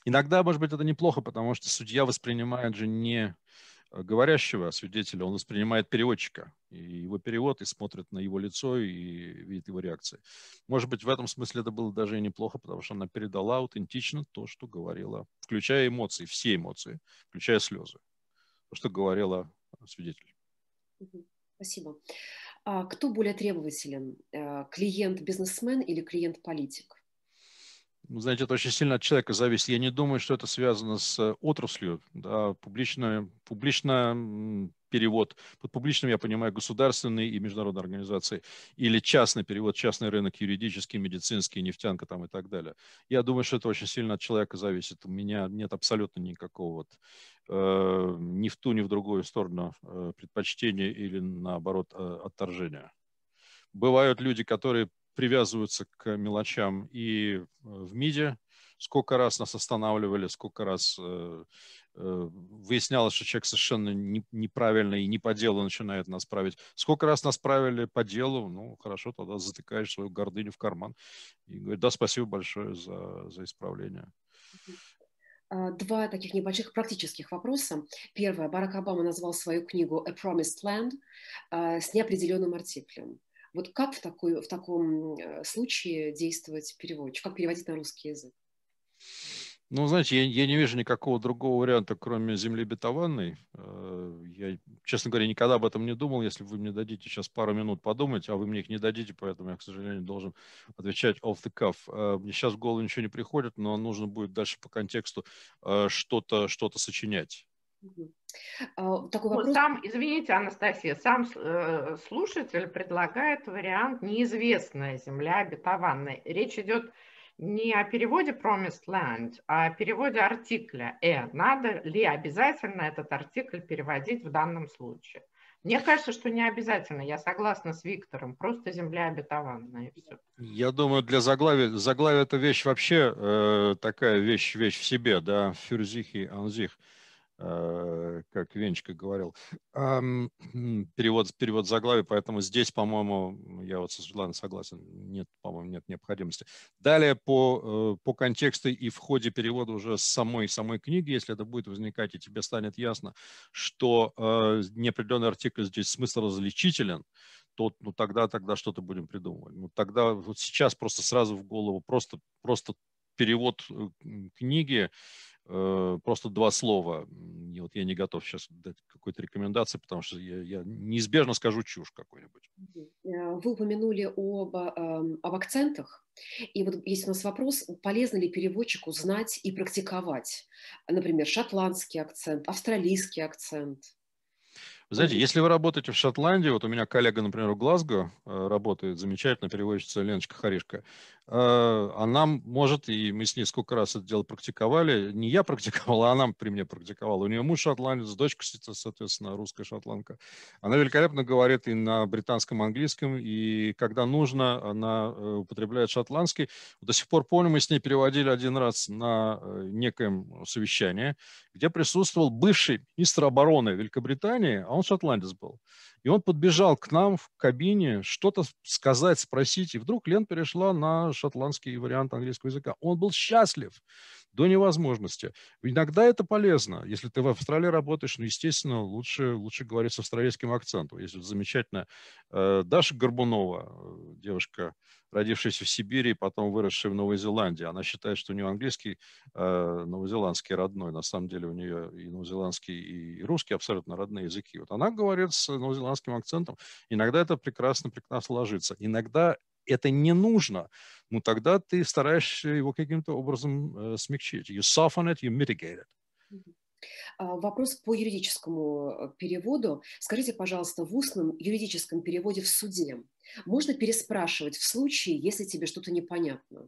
Иногда, может быть, это неплохо, потому что судья воспринимает же не говорящего свидетеля, он воспринимает переводчика, и его перевод, и смотрит на его лицо, и видит его реакции. Может быть, в этом смысле это было даже и неплохо, потому что она передала аутентично то, что говорила, включая эмоции, все эмоции, включая слезы, то, что говорила свидетель. Спасибо. А кто более требователен, э, клиент-бизнесмен или клиент-политик? Ну, знаете, это очень сильно от человека зависит. Я не думаю, что это связано с э, отраслью. Да, публично, публично перевод. Под публичным я понимаю государственные и международные организации. Или частный перевод, частный рынок, юридический, медицинский, нефтянка там и так далее. Я думаю, что это очень сильно от человека зависит. У меня нет абсолютно никакого вот, э, ни в ту, ни в другую сторону э, предпочтения или наоборот э, отторжения. Бывают люди, которые привязываются к мелочам и э, в МИДе, сколько раз нас останавливали, сколько раз э, э, выяснялось, что человек совершенно не, неправильно и не по делу начинает нас править. Сколько раз нас правили по делу, ну, хорошо, тогда затыкаешь свою гордыню в карман и говоришь, да, спасибо большое за, за исправление. А, два таких небольших практических вопроса. Первое. Барак Обама назвал свою книгу «A Promised Land» а, с неопределенным артиклем. Вот как в, такой, в таком э, случае действовать переводчик? Как переводить на русский язык? Ну, знаете, я, я не вижу никакого другого варианта, кроме земли обетованной. Э, я, честно говоря, никогда об этом не думал. Если вы мне дадите сейчас пару минут подумать, а вы мне их не дадите, поэтому я, к сожалению, должен отвечать off the cuff. Э, мне сейчас в голову ничего не приходит, но нужно будет дальше по контексту что-то что сочинять. А, такой вопрос. Сам, извините, Анастасия, сам э, слушатель предлагает вариант неизвестная земля обетованная. Речь идет не о переводе promised land, а о переводе артикля э. Надо ли обязательно этот артикль переводить в данном случае? Мне кажется, что не обязательно. Я согласна с Виктором. Просто земля обетованная. И все. Я думаю, для заглавия... Заглавие – это вещь вообще э, такая вещь, вещь в себе, да, фюрзих анзих. Э, как Венчика говорил. Перевод, перевод заглавия, поэтому здесь, по-моему, я вот со Светланой согласен, нет, по-моему, нет необходимости. Далее по, э, по контексту и в ходе перевода уже самой, самой книги, если это будет возникать, и тебе станет ясно, что э, неопределенный артикль здесь смысл различителен, то ну, тогда, тогда что-то будем придумывать. Ну, тогда вот сейчас просто сразу в голову, просто, просто перевод книги, Э, просто два слова. И вот я не готов сейчас дать какую то рекомендации, потому что я, я неизбежно скажу чушь какую-нибудь. Э, вы упомянули об, эм, об акцентах. И вот есть у нас вопрос, полезно ли переводчику знать и практиковать, например, шотландский акцент, австралийский акцент? знаете, если вы работаете в Шотландии, вот у меня коллега, например, у Глазго э, работает замечательно, переводчица Леночка Харишка, она э, а может, и мы с ней сколько раз это дело практиковали, не я практиковала, а она при мне практиковала. У нее муж шотландец, дочка, соответственно, русская шотландка. Она великолепно говорит и на британском английском, и когда нужно, она э, употребляет шотландский. До сих пор помню, мы с ней переводили один раз на э, некое совещание, где присутствовал бывший министр обороны Великобритании, а он шотландец был. И он подбежал к нам в кабине что-то сказать, спросить. И вдруг Лен перешла на шотландский вариант английского языка. Он был счастлив до невозможности. Иногда это полезно. Если ты в Австралии работаешь, ну, естественно, лучше, лучше говорить с австралийским акцентом. Есть вот замечательная э, Даша Горбунова, э, девушка родившаяся в Сибири и потом выросшая в Новой Зеландии. Она считает, что у нее английский, э, новозеландский родной. На самом деле у нее и новозеландский, и русский абсолютно родные языки. Вот она говорит с новозеландским акцентом. Иногда это прекрасно-прекрасно ложится. Иногда это не нужно, ну тогда ты стараешься его каким-то образом э, смягчить. You soften it, you mitigate it. А, вопрос по юридическому э, переводу. Скажите, пожалуйста, в устном юридическом переводе в суде можно переспрашивать в случае, если тебе что-то непонятно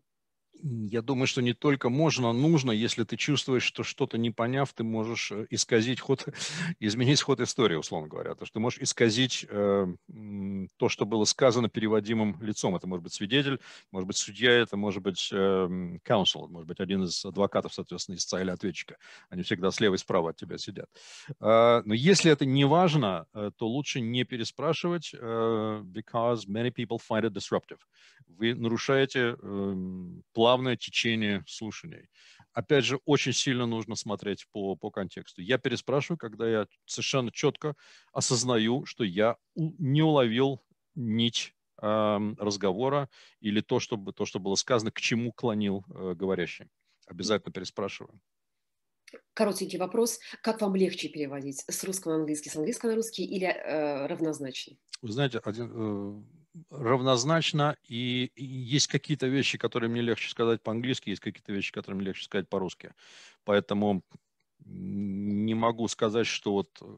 я думаю, что не только можно, нужно, если ты чувствуешь, что что-то не поняв, ты можешь э, исказить ход, изменить ход истории, условно говоря. То, что ты можешь исказить э, то, что было сказано переводимым лицом. Это может быть свидетель, может быть судья, это может быть э, counsel, может быть один из адвокатов, соответственно, истца или ответчика. Они всегда слева и справа от тебя сидят. Э, но если это не важно, э, то лучше не переспрашивать, э, because many people find it disruptive. Вы нарушаете э, плавное течение слушаний. Опять же, очень сильно нужно смотреть по, по контексту. Я переспрашиваю, когда я совершенно четко осознаю, что я не уловил нить э, разговора или то что, то, что было сказано, к чему клонил э, говорящий. Обязательно переспрашиваю. Коротенький вопрос. Как вам легче переводить? С русского на английский, с английского на русский или э, равнозначно? Вы знаете, один, э, равнозначно, и, есть какие-то вещи, которые мне легче сказать по-английски, есть какие-то вещи, которые мне легче сказать по-русски. Поэтому не могу сказать, что вот э,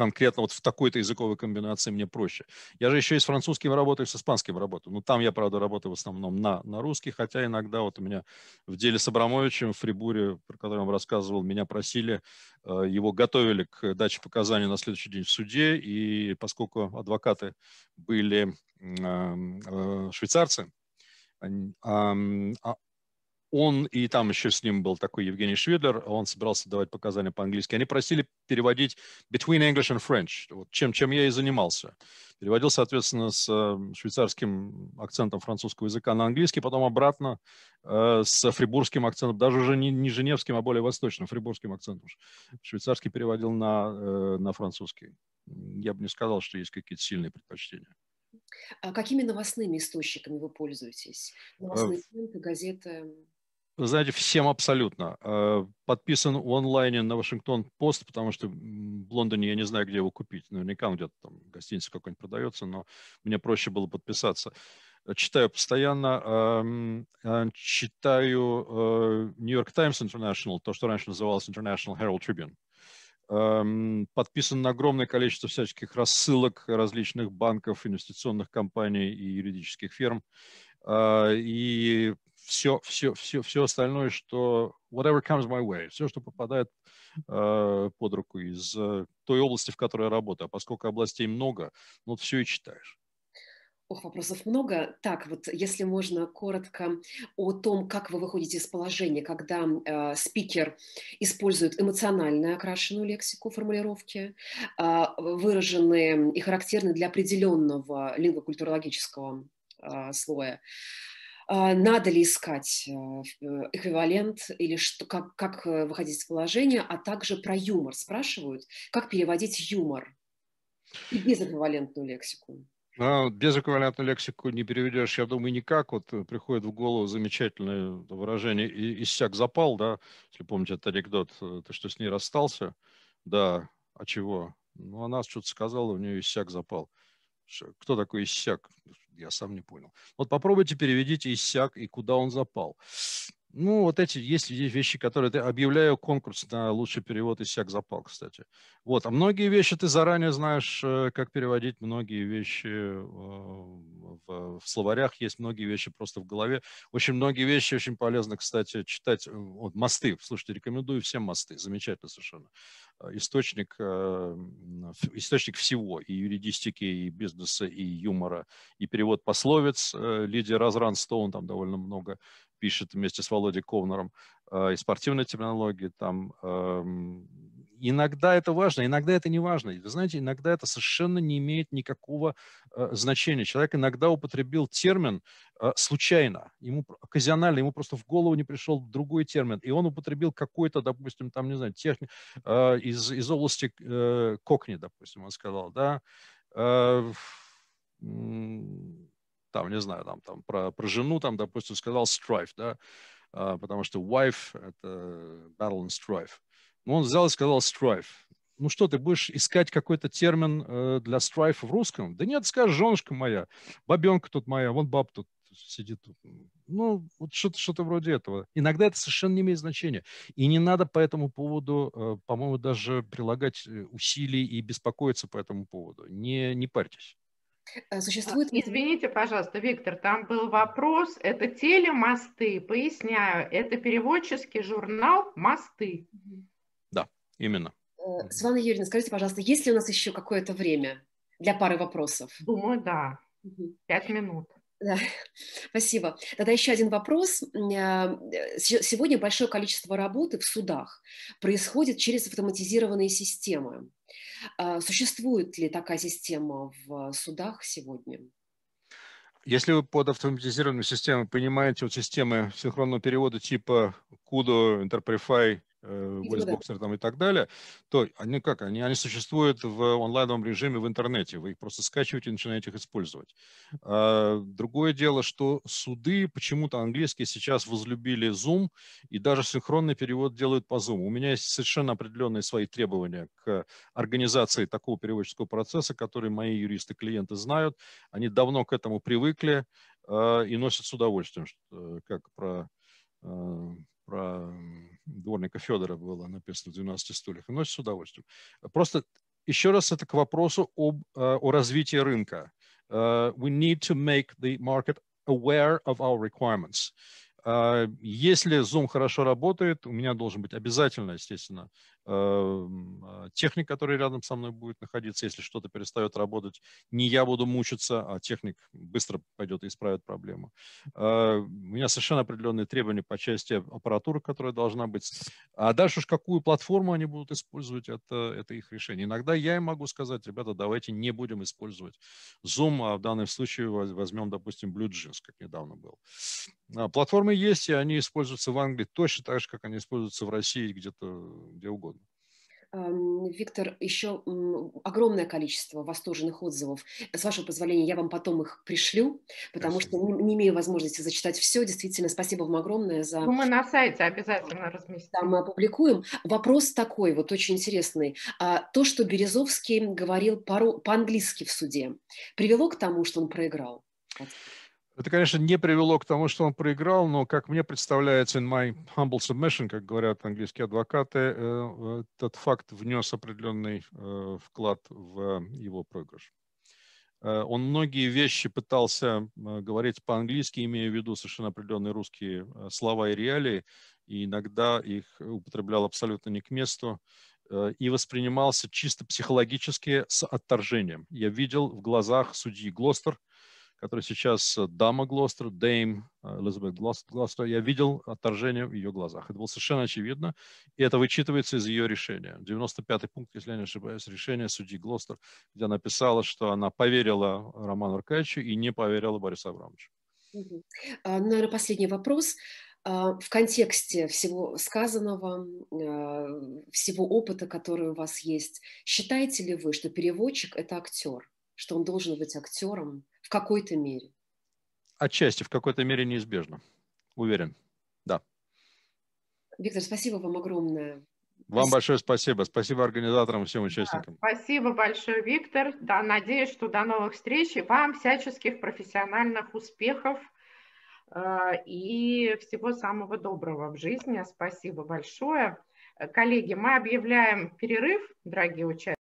конкретно вот в такой-то языковой комбинации мне проще. Я же еще и с французским работаю, и с испанским работаю. но ну, там я, правда, работаю в основном на, на русский, хотя иногда вот у меня в деле с Абрамовичем в Фрибуре, про который я вам рассказывал, меня просили, э, его готовили к даче показаний на следующий день в суде, и поскольку адвокаты были э, э, швейцарцы, а он и там еще с ним был такой Евгений Шведлер, он собирался давать показания по-английски. Они просили переводить between English and French, вот чем, чем я и занимался. Переводил, соответственно, с э, швейцарским акцентом французского языка на английский, потом обратно э, с фрибургским акцентом, даже уже не, не женевским, а более восточным, фрибургским акцентом. Швейцарский переводил на, э, на французский. Я бы не сказал, что есть какие-то сильные предпочтения. А какими новостными источниками вы пользуетесь? Э, Новостные ленты, газеты? Вы знаете, всем абсолютно. Э, подписан в онлайне на Вашингтон-Пост, потому что в Лондоне я не знаю, где его купить. Наверняка где-то там гостиница какой-нибудь продается, но мне проще было подписаться. Э, читаю постоянно, эм, э, читаю New York Times International, то, что раньше называлось International Herald Tribune эм, подписан на огромное количество всяческих рассылок различных банков, инвестиционных компаний и юридических фирм. И все, все, все, все остальное, что whatever comes my way, все, что попадает э, под руку из э, той области, в которой я работаю. А поскольку областей много, ну, вот все и читаешь. Ох, вопросов много. Так, вот если можно коротко о том, как вы выходите из положения, когда э, спикер использует эмоционально окрашенную лексику, формулировки, э, выраженные и характерны для определенного лингвокультурологического э, слоя. А, надо ли искать а, э, эквивалент или что, как, как э, выходить из положения, а также про юмор спрашивают, как переводить юмор и без эквивалентную лексику. А безэквивалентную лексику не переведешь, я думаю, никак. Вот э, приходит в голову замечательное выражение и «иссяк запал», да, если помните этот анекдот, ты что с ней расстался, да, а чего? Ну, она что-то сказала, у нее иссяк запал. Кто такой иссяк? Я сам не понял. Вот попробуйте переведите иссяк и куда он запал. Ну, вот эти есть вещи, которые ты объявляю конкурс на лучший перевод из всяк запал, кстати. Вот, а многие вещи ты заранее знаешь, э, как переводить, многие вещи э, в, словарях есть, многие вещи просто в голове. Очень многие вещи очень полезно, кстати, читать. Э, вот, мосты, слушайте, рекомендую всем мосты, замечательно совершенно. Источник, источник всего, и юридистики, и бизнеса, и юмора, и перевод пословиц. Лидия Разран Стоун там довольно много пишет вместе с Володей Ковнером, э, и спортивной терминологии. Там, эм, иногда это важно, иногда это не важно. Вы знаете, иногда это совершенно не имеет никакого э, значения. Человек иногда употребил термин э, случайно, ему оказионально, ему просто в голову не пришел другой термин, и он употребил какой-то, допустим, там, не знаю, техни... из, из области кокни, допустим, он сказал, да, там, не знаю, там, там про, про жену, там, допустим, сказал strife, да, а, потому что wife — это battle and strife. Но ну, он взял и сказал strife. Ну что, ты будешь искать какой-то термин э, для strife в русском? Да нет, скажешь, женушка моя, бабенка тут моя, вон баб тут сидит. Ну, вот что-то что вроде этого. Иногда это совершенно не имеет значения. И не надо по этому поводу, э, по-моему, даже прилагать э, усилий и беспокоиться по этому поводу. Не, не парьтесь. Э, а, существует... Извините, пожалуйста, Виктор, там был вопрос. Это телемосты, поясняю, это переводческий журнал «Мосты». Да, именно. Э, Светлана Юрьевна, скажите, пожалуйста, есть ли у нас еще какое-то время для пары вопросов? Думаю, да. Пять минут. Да, спасибо. Тогда еще один вопрос. А, э, э, сегодня большое количество работы в судах происходит через автоматизированные системы. А, существует ли такая система в судах сегодня? Если вы под автоматизированную систему понимаете вот системы синхронного перевода типа CUDO, Interprefy, Войсбоксер э, ну там и так далее, то они как, они, они существуют в онлайновом режиме в интернете, вы их просто скачиваете и начинаете их использовать. А, другое дело, что суды почему-то английские сейчас возлюбили Zoom, и даже синхронный перевод делают по Zoom. У меня есть совершенно определенные свои требования к организации такого переводческого процесса, который мои юристы-клиенты знают, они давно к этому привыкли а, и носят с удовольствием, что э, как про э, про дворника Федора было написано в 12 стульях. И ночь с удовольствием. Просто еще раз это к вопросу об, э, о развитии рынка. Uh, we need to make the market aware of our requirements. Э, если Zoom хорошо работает, у меня должен быть обязательно, естественно, Э, техник, который рядом со мной будет находиться, если что-то перестает работать, не я буду мучиться, а техник быстро пойдет и исправит проблему. Э, у меня совершенно определенные требования по части аппаратуры, которая должна быть. А дальше уж какую платформу они будут использовать, это, это их решение. Иногда я им могу сказать, ребята, давайте не будем использовать Zoom, а в данном случае возьмем, допустим, BlueJeans, как недавно был. А, платформы есть, и они используются в Англии точно так же, как они используются в России где-то где угодно. Эм, Виктор, еще огромное количество восторженных отзывов. С вашего позволения, я вам потом их пришлю, потому Хорошо. что не, не имею возможности зачитать все. Действительно, спасибо вам огромное за... Мы на сайте обязательно разместим. Да, мы опубликуем. Вопрос такой, вот очень интересный. А, то, что Березовский говорил по-английски в суде, привело к тому, что он проиграл? Это, конечно, не привело к тому, что он проиграл, но, как мне представляется, in my humble submission, как говорят английские адвокаты, э, э, этот факт внес определенный э, вклад в его проигрыш. Он многие вещи пытался говорить по-английски, имея в виду совершенно определенные русские слова и реалии, и иногда их употреблял абсолютно не к месту и воспринимался чисто психологически с отторжением. Я видел в глазах судьи Глостер – который сейчас э, дама Глостер, Дейм э, Элизабет Глостер, я видел отторжение в ее глазах. Это было совершенно очевидно, и это вычитывается из ее решения. 95-й пункт, если я не ошибаюсь, решение судьи Глостер, где она писала, что она поверила Роману Аркадьевичу и не поверила Борису Абрамовичу. А, ну, наверное, последний вопрос а, в контексте всего сказанного, э, всего опыта, который у вас есть, считаете ли вы, что переводчик – это актер? что он должен быть актером в какой-то мере. Отчасти, в какой-то мере неизбежно. Уверен, да. Виктор, спасибо вам огромное. Вам большое спасибо. Спасибо организаторам и всем участникам. Да, спасибо большое, Виктор. Да, надеюсь, что до новых встреч и вам всяческих профессиональных успехов э, и всего самого доброго в жизни. Спасибо большое. Коллеги, мы объявляем перерыв, дорогие участники.